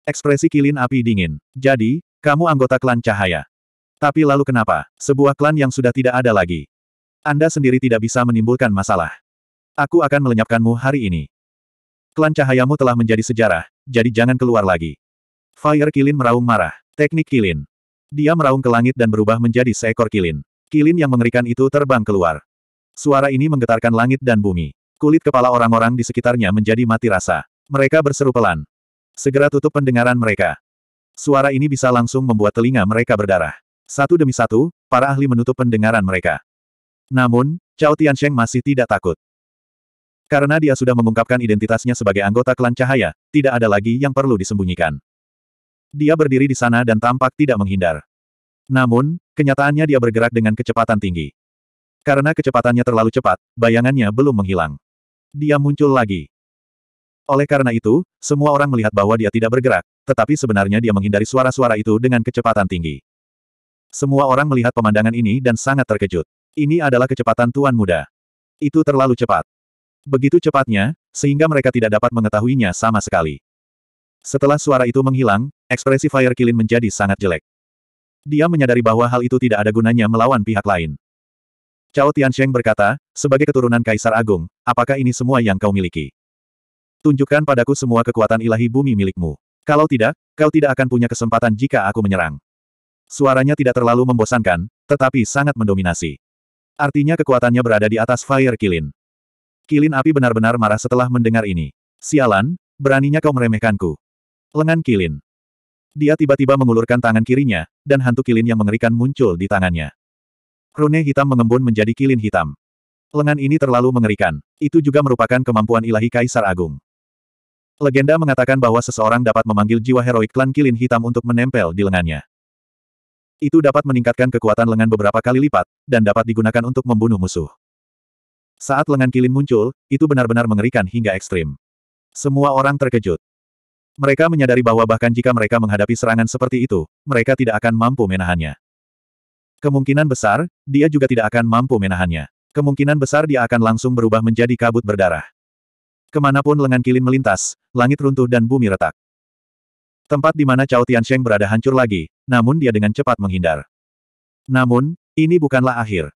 Ekspresi kilin api dingin. Jadi, kamu anggota klan cahaya. Tapi lalu kenapa? Sebuah klan yang sudah tidak ada lagi. Anda sendiri tidak bisa menimbulkan masalah. Aku akan melenyapkanmu hari ini. Klan cahayamu telah menjadi sejarah, jadi jangan keluar lagi. Fire Kilin meraung marah. Teknik Kilin. Dia meraung ke langit dan berubah menjadi seekor kilin. Kilin yang mengerikan itu terbang keluar. Suara ini menggetarkan langit dan bumi. Kulit kepala orang-orang di sekitarnya menjadi mati rasa. Mereka berseru pelan. Segera tutup pendengaran mereka. Suara ini bisa langsung membuat telinga mereka berdarah. Satu demi satu, para ahli menutup pendengaran mereka. Namun, Cao Tiansheng masih tidak takut. Karena dia sudah mengungkapkan identitasnya sebagai anggota klan cahaya, tidak ada lagi yang perlu disembunyikan. Dia berdiri di sana dan tampak tidak menghindar. Namun, kenyataannya dia bergerak dengan kecepatan tinggi. Karena kecepatannya terlalu cepat, bayangannya belum menghilang. Dia muncul lagi. Oleh karena itu, semua orang melihat bahwa dia tidak bergerak, tetapi sebenarnya dia menghindari suara-suara itu dengan kecepatan tinggi. Semua orang melihat pemandangan ini dan sangat terkejut. Ini adalah kecepatan Tuan Muda. Itu terlalu cepat. Begitu cepatnya, sehingga mereka tidak dapat mengetahuinya sama sekali. Setelah suara itu menghilang, ekspresi Fire Kilin menjadi sangat jelek. Dia menyadari bahwa hal itu tidak ada gunanya melawan pihak lain. Cao Tiansheng berkata, sebagai keturunan Kaisar Agung, apakah ini semua yang kau miliki? Tunjukkan padaku semua kekuatan ilahi bumi milikmu. Kalau tidak, kau tidak akan punya kesempatan jika aku menyerang. Suaranya tidak terlalu membosankan, tetapi sangat mendominasi. Artinya kekuatannya berada di atas Fire Kilin. Kilin api benar-benar marah setelah mendengar ini. Sialan, beraninya kau meremehkanku. Lengan Kilin. Dia tiba-tiba mengulurkan tangan kirinya, dan hantu kilin yang mengerikan muncul di tangannya. Rune hitam mengembun menjadi kilin hitam. Lengan ini terlalu mengerikan. Itu juga merupakan kemampuan ilahi Kaisar Agung. Legenda mengatakan bahwa seseorang dapat memanggil jiwa heroik klan kilin hitam untuk menempel di lengannya. Itu dapat meningkatkan kekuatan lengan beberapa kali lipat, dan dapat digunakan untuk membunuh musuh. Saat lengan kilin muncul, itu benar-benar mengerikan hingga ekstrim. Semua orang terkejut. Mereka menyadari bahwa bahkan jika mereka menghadapi serangan seperti itu, mereka tidak akan mampu menahannya. Kemungkinan besar, dia juga tidak akan mampu menahannya. Kemungkinan besar dia akan langsung berubah menjadi kabut berdarah. Kemanapun lengan kilin melintas, langit runtuh dan bumi retak. Tempat di mana Cao Tiansheng berada hancur lagi, namun dia dengan cepat menghindar. Namun, ini bukanlah akhir.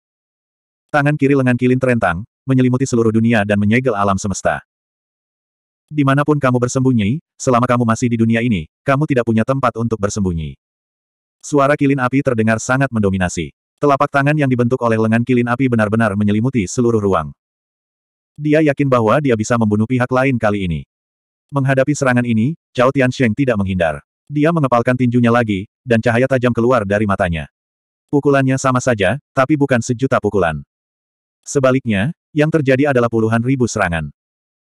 Tangan kiri lengan kilin terentang, menyelimuti seluruh dunia dan menyegel alam semesta. Dimanapun kamu bersembunyi, selama kamu masih di dunia ini, kamu tidak punya tempat untuk bersembunyi. Suara kilin api terdengar sangat mendominasi. Telapak tangan yang dibentuk oleh lengan kilin api benar-benar menyelimuti seluruh ruang. Dia yakin bahwa dia bisa membunuh pihak lain kali ini. Menghadapi serangan ini, Cao Tiansheng tidak menghindar. Dia mengepalkan tinjunya lagi, dan cahaya tajam keluar dari matanya. Pukulannya sama saja, tapi bukan sejuta pukulan. Sebaliknya, yang terjadi adalah puluhan ribu serangan.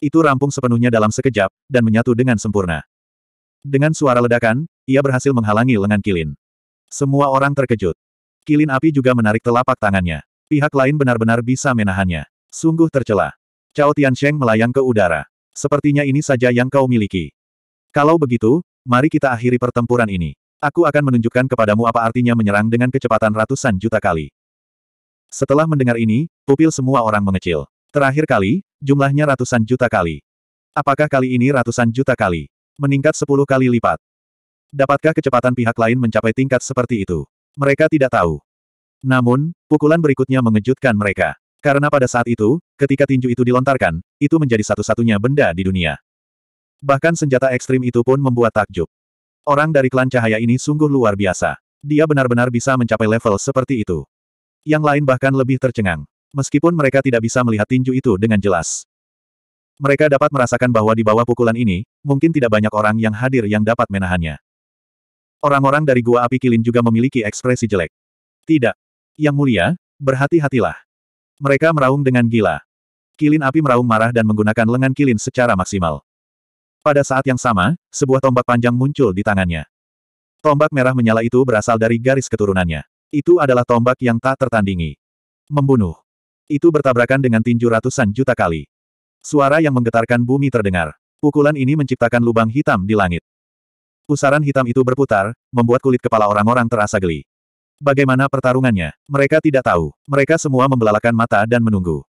Itu rampung sepenuhnya dalam sekejap, dan menyatu dengan sempurna. Dengan suara ledakan, ia berhasil menghalangi lengan kilin. Semua orang terkejut. Kilin api juga menarik telapak tangannya. Pihak lain benar-benar bisa menahannya. Sungguh tercela. Cao Tiansheng melayang ke udara. Sepertinya ini saja yang kau miliki. Kalau begitu, mari kita akhiri pertempuran ini. Aku akan menunjukkan kepadamu apa artinya menyerang dengan kecepatan ratusan juta kali. Setelah mendengar ini, pupil semua orang mengecil. Terakhir kali, jumlahnya ratusan juta kali. Apakah kali ini ratusan juta kali? Meningkat sepuluh kali lipat. Dapatkah kecepatan pihak lain mencapai tingkat seperti itu? Mereka tidak tahu. Namun, pukulan berikutnya mengejutkan mereka. Karena pada saat itu, ketika tinju itu dilontarkan, itu menjadi satu-satunya benda di dunia. Bahkan senjata ekstrim itu pun membuat takjub. Orang dari klan cahaya ini sungguh luar biasa. Dia benar-benar bisa mencapai level seperti itu. Yang lain bahkan lebih tercengang. Meskipun mereka tidak bisa melihat tinju itu dengan jelas. Mereka dapat merasakan bahwa di bawah pukulan ini, mungkin tidak banyak orang yang hadir yang dapat menahannya. Orang-orang dari Gua Api Kilin juga memiliki ekspresi jelek. Tidak. Yang mulia, berhati-hatilah. Mereka meraung dengan gila. Kilin api meraung marah dan menggunakan lengan kilin secara maksimal. Pada saat yang sama, sebuah tombak panjang muncul di tangannya. Tombak merah menyala itu berasal dari garis keturunannya. Itu adalah tombak yang tak tertandingi. Membunuh. Itu bertabrakan dengan tinju ratusan juta kali. Suara yang menggetarkan bumi terdengar. Pukulan ini menciptakan lubang hitam di langit. Pusaran hitam itu berputar, membuat kulit kepala orang-orang terasa geli. Bagaimana pertarungannya? Mereka tidak tahu. Mereka semua membelalakan mata dan menunggu.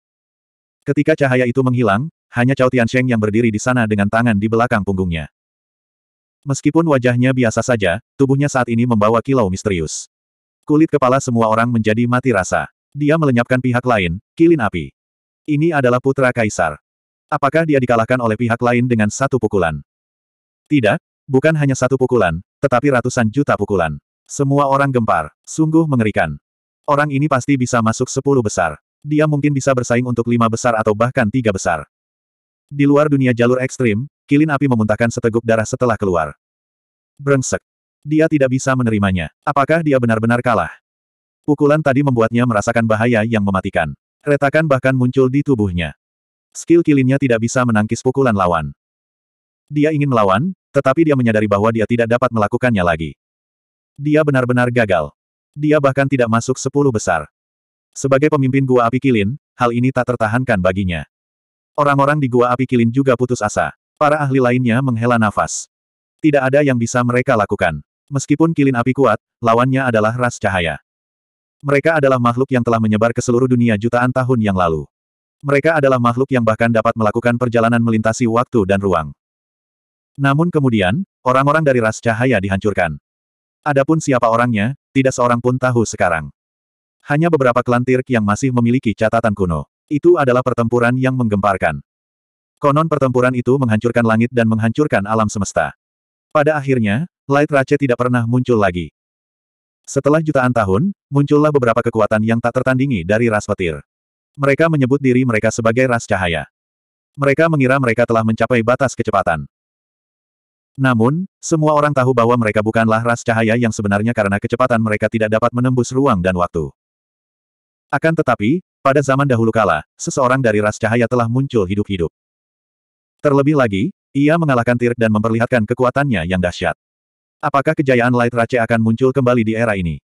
Ketika cahaya itu menghilang, hanya Cao Tiansheng yang berdiri di sana dengan tangan di belakang punggungnya. Meskipun wajahnya biasa saja, tubuhnya saat ini membawa kilau misterius. Kulit kepala semua orang menjadi mati rasa. Dia melenyapkan pihak lain, kilin api. Ini adalah putra kaisar. Apakah dia dikalahkan oleh pihak lain dengan satu pukulan? Tidak, Bukan hanya satu pukulan, tetapi ratusan juta pukulan. Semua orang gempar. Sungguh mengerikan. Orang ini pasti bisa masuk sepuluh besar. Dia mungkin bisa bersaing untuk lima besar atau bahkan tiga besar. Di luar dunia jalur ekstrim, kilin api memuntahkan seteguk darah setelah keluar. Brengsek. Dia tidak bisa menerimanya. Apakah dia benar-benar kalah? Pukulan tadi membuatnya merasakan bahaya yang mematikan. Retakan bahkan muncul di tubuhnya. Skill kilinnya tidak bisa menangkis pukulan lawan. Dia ingin melawan, tetapi dia menyadari bahwa dia tidak dapat melakukannya lagi. Dia benar-benar gagal. Dia bahkan tidak masuk sepuluh besar. Sebagai pemimpin Gua Api Kilin, hal ini tak tertahankan baginya. Orang-orang di Gua Api Kilin juga putus asa. Para ahli lainnya menghela nafas. Tidak ada yang bisa mereka lakukan. Meskipun kilin api kuat, lawannya adalah ras cahaya. Mereka adalah makhluk yang telah menyebar ke seluruh dunia jutaan tahun yang lalu. Mereka adalah makhluk yang bahkan dapat melakukan perjalanan melintasi waktu dan ruang. Namun kemudian, orang-orang dari ras cahaya dihancurkan. Adapun siapa orangnya, tidak seorang pun tahu sekarang. Hanya beberapa klan Tirk yang masih memiliki catatan kuno. Itu adalah pertempuran yang menggemparkan. Konon pertempuran itu menghancurkan langit dan menghancurkan alam semesta. Pada akhirnya, Light Rache tidak pernah muncul lagi. Setelah jutaan tahun, muncullah beberapa kekuatan yang tak tertandingi dari ras petir. Mereka menyebut diri mereka sebagai ras cahaya. Mereka mengira mereka telah mencapai batas kecepatan. Namun, semua orang tahu bahwa mereka bukanlah ras cahaya yang sebenarnya karena kecepatan mereka tidak dapat menembus ruang dan waktu. Akan tetapi, pada zaman dahulu kala, seseorang dari ras cahaya telah muncul hidup-hidup. Terlebih lagi, ia mengalahkan Tirk dan memperlihatkan kekuatannya yang dahsyat. Apakah kejayaan Light Rache akan muncul kembali di era ini?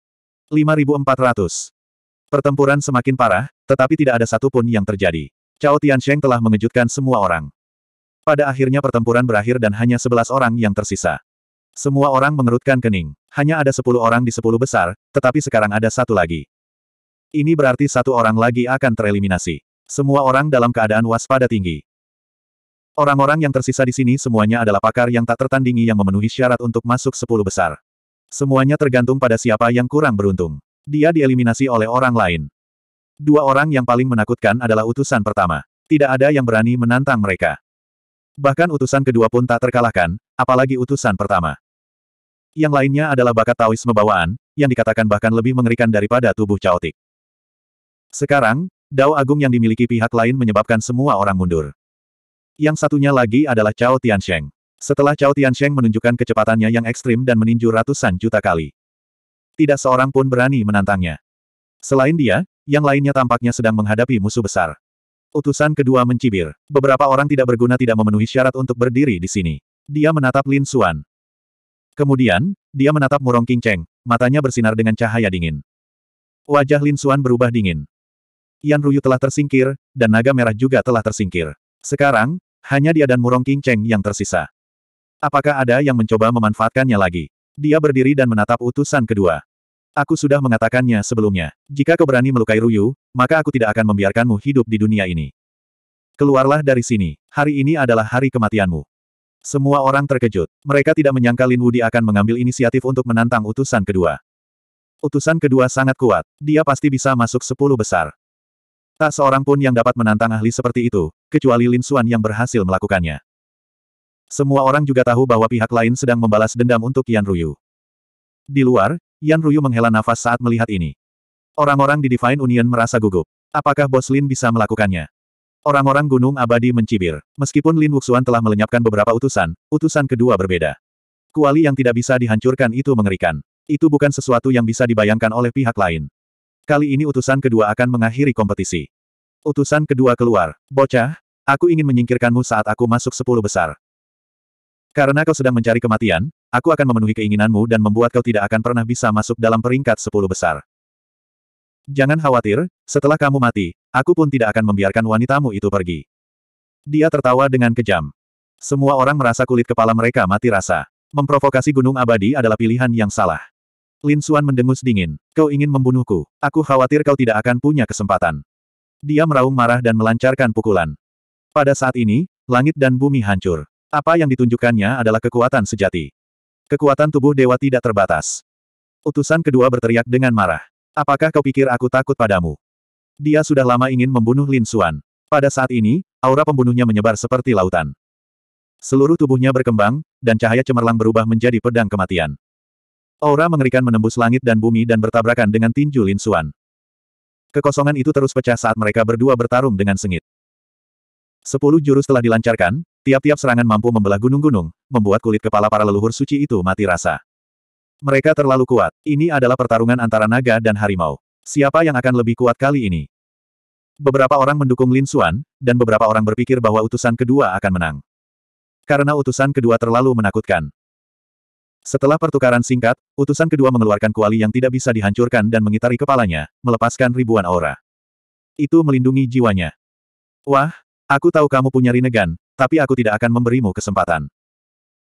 5400. Pertempuran semakin parah, tetapi tidak ada satupun yang terjadi. Cao Tian Sheng telah mengejutkan semua orang. Pada akhirnya pertempuran berakhir dan hanya sebelas orang yang tersisa. Semua orang mengerutkan kening. Hanya ada sepuluh orang di sepuluh besar, tetapi sekarang ada satu lagi. Ini berarti satu orang lagi akan tereliminasi. Semua orang dalam keadaan waspada tinggi. Orang-orang yang tersisa di sini semuanya adalah pakar yang tak tertandingi yang memenuhi syarat untuk masuk sepuluh besar. Semuanya tergantung pada siapa yang kurang beruntung. Dia dieliminasi oleh orang lain. Dua orang yang paling menakutkan adalah utusan pertama. Tidak ada yang berani menantang mereka. Bahkan utusan kedua pun tak terkalahkan, apalagi utusan pertama. Yang lainnya adalah bakat Taoisme bawaan, yang dikatakan bahkan lebih mengerikan daripada tubuh caotik. Sekarang, Dao Agung yang dimiliki pihak lain menyebabkan semua orang mundur. Yang satunya lagi adalah Cao Tiansheng. Setelah Cao Tiansheng menunjukkan kecepatannya yang ekstrim dan meninju ratusan juta kali. Tidak seorang pun berani menantangnya. Selain dia, yang lainnya tampaknya sedang menghadapi musuh besar. Utusan kedua mencibir. Beberapa orang tidak berguna tidak memenuhi syarat untuk berdiri di sini. Dia menatap Lin Xuan. Kemudian, dia menatap Murong King Cheng, matanya bersinar dengan cahaya dingin. Wajah Lin Xuan berubah dingin. Yan Ruyu telah tersingkir, dan naga merah juga telah tersingkir. Sekarang, hanya dia dan Murong King Cheng yang tersisa. Apakah ada yang mencoba memanfaatkannya lagi? Dia berdiri dan menatap utusan kedua. Aku sudah mengatakannya sebelumnya. Jika kau berani melukai Ruyu, maka aku tidak akan membiarkanmu hidup di dunia ini. Keluarlah dari sini. Hari ini adalah hari kematianmu. Semua orang terkejut. Mereka tidak menyangka Lin Wudi akan mengambil inisiatif untuk menantang utusan kedua. Utusan kedua sangat kuat. Dia pasti bisa masuk sepuluh besar. Tak seorang pun yang dapat menantang ahli seperti itu, kecuali Lin Suan yang berhasil melakukannya. Semua orang juga tahu bahwa pihak lain sedang membalas dendam untuk Yan Ruyu. Di luar, Yan Ruyu menghela nafas saat melihat ini. Orang-orang di Divine Union merasa gugup. Apakah Bos Lin bisa melakukannya? Orang-orang Gunung Abadi mencibir. Meskipun Lin Wuxuan telah melenyapkan beberapa utusan, utusan kedua berbeda. Kuali yang tidak bisa dihancurkan itu mengerikan. Itu bukan sesuatu yang bisa dibayangkan oleh pihak lain. Kali ini utusan kedua akan mengakhiri kompetisi. Utusan kedua keluar. Bocah, aku ingin menyingkirkanmu saat aku masuk sepuluh besar. Karena kau sedang mencari kematian, aku akan memenuhi keinginanmu dan membuat kau tidak akan pernah bisa masuk dalam peringkat sepuluh besar. Jangan khawatir, setelah kamu mati, aku pun tidak akan membiarkan wanitamu itu pergi. Dia tertawa dengan kejam. Semua orang merasa kulit kepala mereka mati rasa. Memprovokasi gunung abadi adalah pilihan yang salah. Lin Suan mendengus dingin. Kau ingin membunuhku. Aku khawatir kau tidak akan punya kesempatan. Dia meraung marah dan melancarkan pukulan. Pada saat ini, langit dan bumi hancur. Apa yang ditunjukkannya adalah kekuatan sejati. Kekuatan tubuh dewa tidak terbatas. Utusan kedua berteriak dengan marah. Apakah kau pikir aku takut padamu? Dia sudah lama ingin membunuh Lin Suan. Pada saat ini, aura pembunuhnya menyebar seperti lautan. Seluruh tubuhnya berkembang, dan cahaya cemerlang berubah menjadi pedang kematian. Aura mengerikan menembus langit dan bumi dan bertabrakan dengan tinju Lin Suan. Kekosongan itu terus pecah saat mereka berdua bertarung dengan sengit. Sepuluh jurus telah dilancarkan, tiap-tiap serangan mampu membelah gunung-gunung, membuat kulit kepala para leluhur suci itu mati rasa. Mereka terlalu kuat. Ini adalah pertarungan antara naga dan harimau. Siapa yang akan lebih kuat kali ini? Beberapa orang mendukung Lin Xuan, dan beberapa orang berpikir bahwa utusan kedua akan menang. Karena utusan kedua terlalu menakutkan. Setelah pertukaran singkat, utusan kedua mengeluarkan kuali yang tidak bisa dihancurkan dan mengitari kepalanya, melepaskan ribuan aura. Itu melindungi jiwanya. Wah, Aku tahu kamu punya Rinegan, tapi aku tidak akan memberimu kesempatan.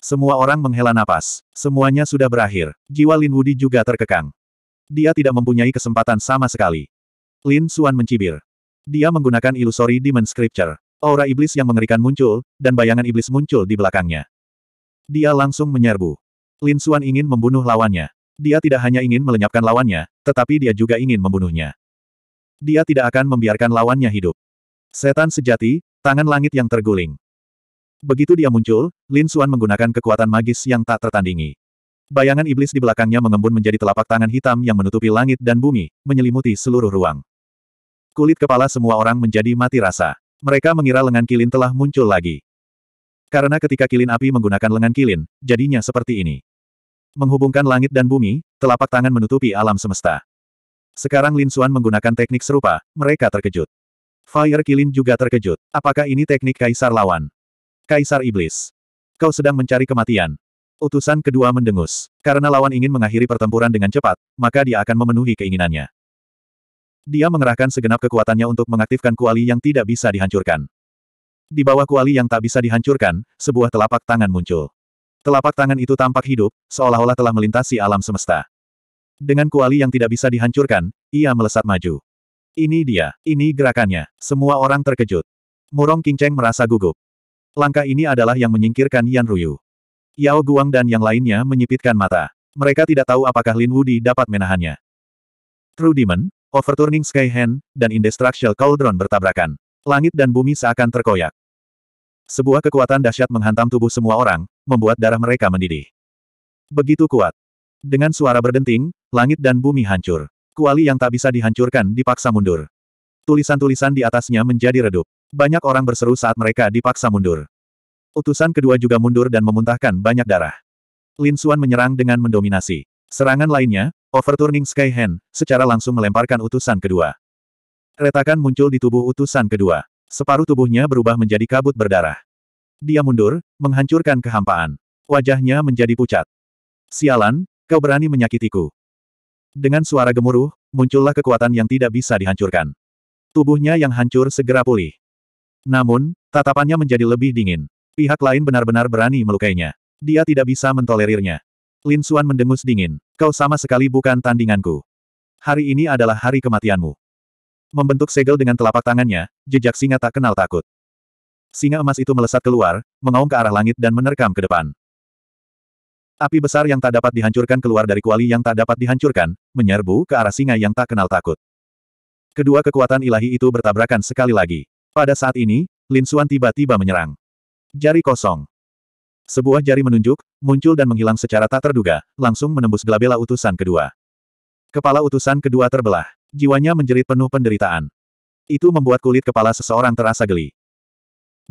Semua orang menghela napas. Semuanya sudah berakhir. Jiwa Lin Wudi juga terkekang. Dia tidak mempunyai kesempatan sama sekali. Lin Suan mencibir. Dia menggunakan ilusori demon scripture. Aura iblis yang mengerikan muncul, dan bayangan iblis muncul di belakangnya. Dia langsung menyerbu. Lin Suan ingin membunuh lawannya. Dia tidak hanya ingin melenyapkan lawannya, tetapi dia juga ingin membunuhnya. Dia tidak akan membiarkan lawannya hidup. Setan sejati, tangan langit yang terguling. Begitu dia muncul, Lin Xuan menggunakan kekuatan magis yang tak tertandingi. Bayangan iblis di belakangnya mengembun menjadi telapak tangan hitam yang menutupi langit dan bumi, menyelimuti seluruh ruang. Kulit kepala semua orang menjadi mati rasa. Mereka mengira lengan kilin telah muncul lagi. Karena ketika kilin api menggunakan lengan kilin, jadinya seperti ini. Menghubungkan langit dan bumi, telapak tangan menutupi alam semesta. Sekarang Lin Xuan menggunakan teknik serupa, mereka terkejut. Fire Kilin juga terkejut. Apakah ini teknik Kaisar lawan? Kaisar Iblis. Kau sedang mencari kematian. Utusan kedua mendengus. Karena lawan ingin mengakhiri pertempuran dengan cepat, maka dia akan memenuhi keinginannya. Dia mengerahkan segenap kekuatannya untuk mengaktifkan kuali yang tidak bisa dihancurkan. Di bawah kuali yang tak bisa dihancurkan, sebuah telapak tangan muncul. Telapak tangan itu tampak hidup, seolah-olah telah melintasi alam semesta. Dengan kuali yang tidak bisa dihancurkan, ia melesat maju. Ini dia, ini gerakannya. Semua orang terkejut. Murong Kingcheng merasa gugup. Langkah ini adalah yang menyingkirkan Yan Ruyu. Yao Guang dan yang lainnya menyipitkan mata. Mereka tidak tahu apakah Lin Wudi dapat menahannya. True Demon, Overturning Sky Hand, dan Indestructible Cauldron bertabrakan. Langit dan bumi seakan terkoyak. Sebuah kekuatan dahsyat menghantam tubuh semua orang, membuat darah mereka mendidih. Begitu kuat. Dengan suara berdenting, langit dan bumi hancur. Kuali yang tak bisa dihancurkan dipaksa mundur. Tulisan-tulisan di atasnya menjadi redup. Banyak orang berseru saat mereka dipaksa mundur. Utusan kedua juga mundur dan memuntahkan banyak darah. Lin Xuan menyerang dengan mendominasi. Serangan lainnya, Overturning Sky Hand, secara langsung melemparkan utusan kedua. Retakan muncul di tubuh utusan kedua. Separuh tubuhnya berubah menjadi kabut berdarah. Dia mundur, menghancurkan kehampaan. Wajahnya menjadi pucat. Sialan, kau berani menyakitiku. Dengan suara gemuruh, muncullah kekuatan yang tidak bisa dihancurkan. Tubuhnya yang hancur segera pulih. Namun, tatapannya menjadi lebih dingin. Pihak lain benar-benar berani melukainya. Dia tidak bisa mentolerirnya. Lin Xuan mendengus dingin. Kau sama sekali bukan tandinganku. Hari ini adalah hari kematianmu. Membentuk segel dengan telapak tangannya, jejak singa tak kenal takut. Singa emas itu melesat keluar, mengaum ke arah langit dan menerkam ke depan. Api besar yang tak dapat dihancurkan keluar dari kuali yang tak dapat dihancurkan, menyerbu ke arah singa yang tak kenal takut. Kedua kekuatan ilahi itu bertabrakan sekali lagi. Pada saat ini, Lin Xuan tiba-tiba menyerang. Jari kosong. Sebuah jari menunjuk, muncul dan menghilang secara tak terduga, langsung menembus gelabela utusan kedua. Kepala utusan kedua terbelah. Jiwanya menjerit penuh penderitaan. Itu membuat kulit kepala seseorang terasa geli.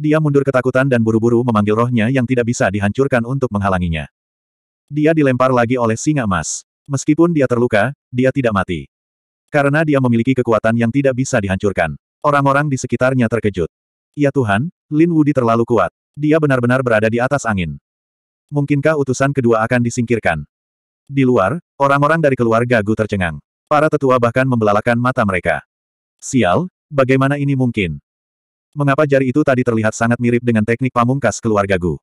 Dia mundur ketakutan dan buru-buru memanggil rohnya yang tidak bisa dihancurkan untuk menghalanginya. Dia dilempar lagi oleh singa emas. Meskipun dia terluka, dia tidak mati. Karena dia memiliki kekuatan yang tidak bisa dihancurkan. Orang-orang di sekitarnya terkejut. Ya Tuhan, Lin Wudi terlalu kuat. Dia benar-benar berada di atas angin. Mungkinkah utusan kedua akan disingkirkan? Di luar, orang-orang dari keluarga Gu tercengang. Para tetua bahkan membelalakan mata mereka. Sial, bagaimana ini mungkin? Mengapa jari itu tadi terlihat sangat mirip dengan teknik pamungkas keluarga Gu?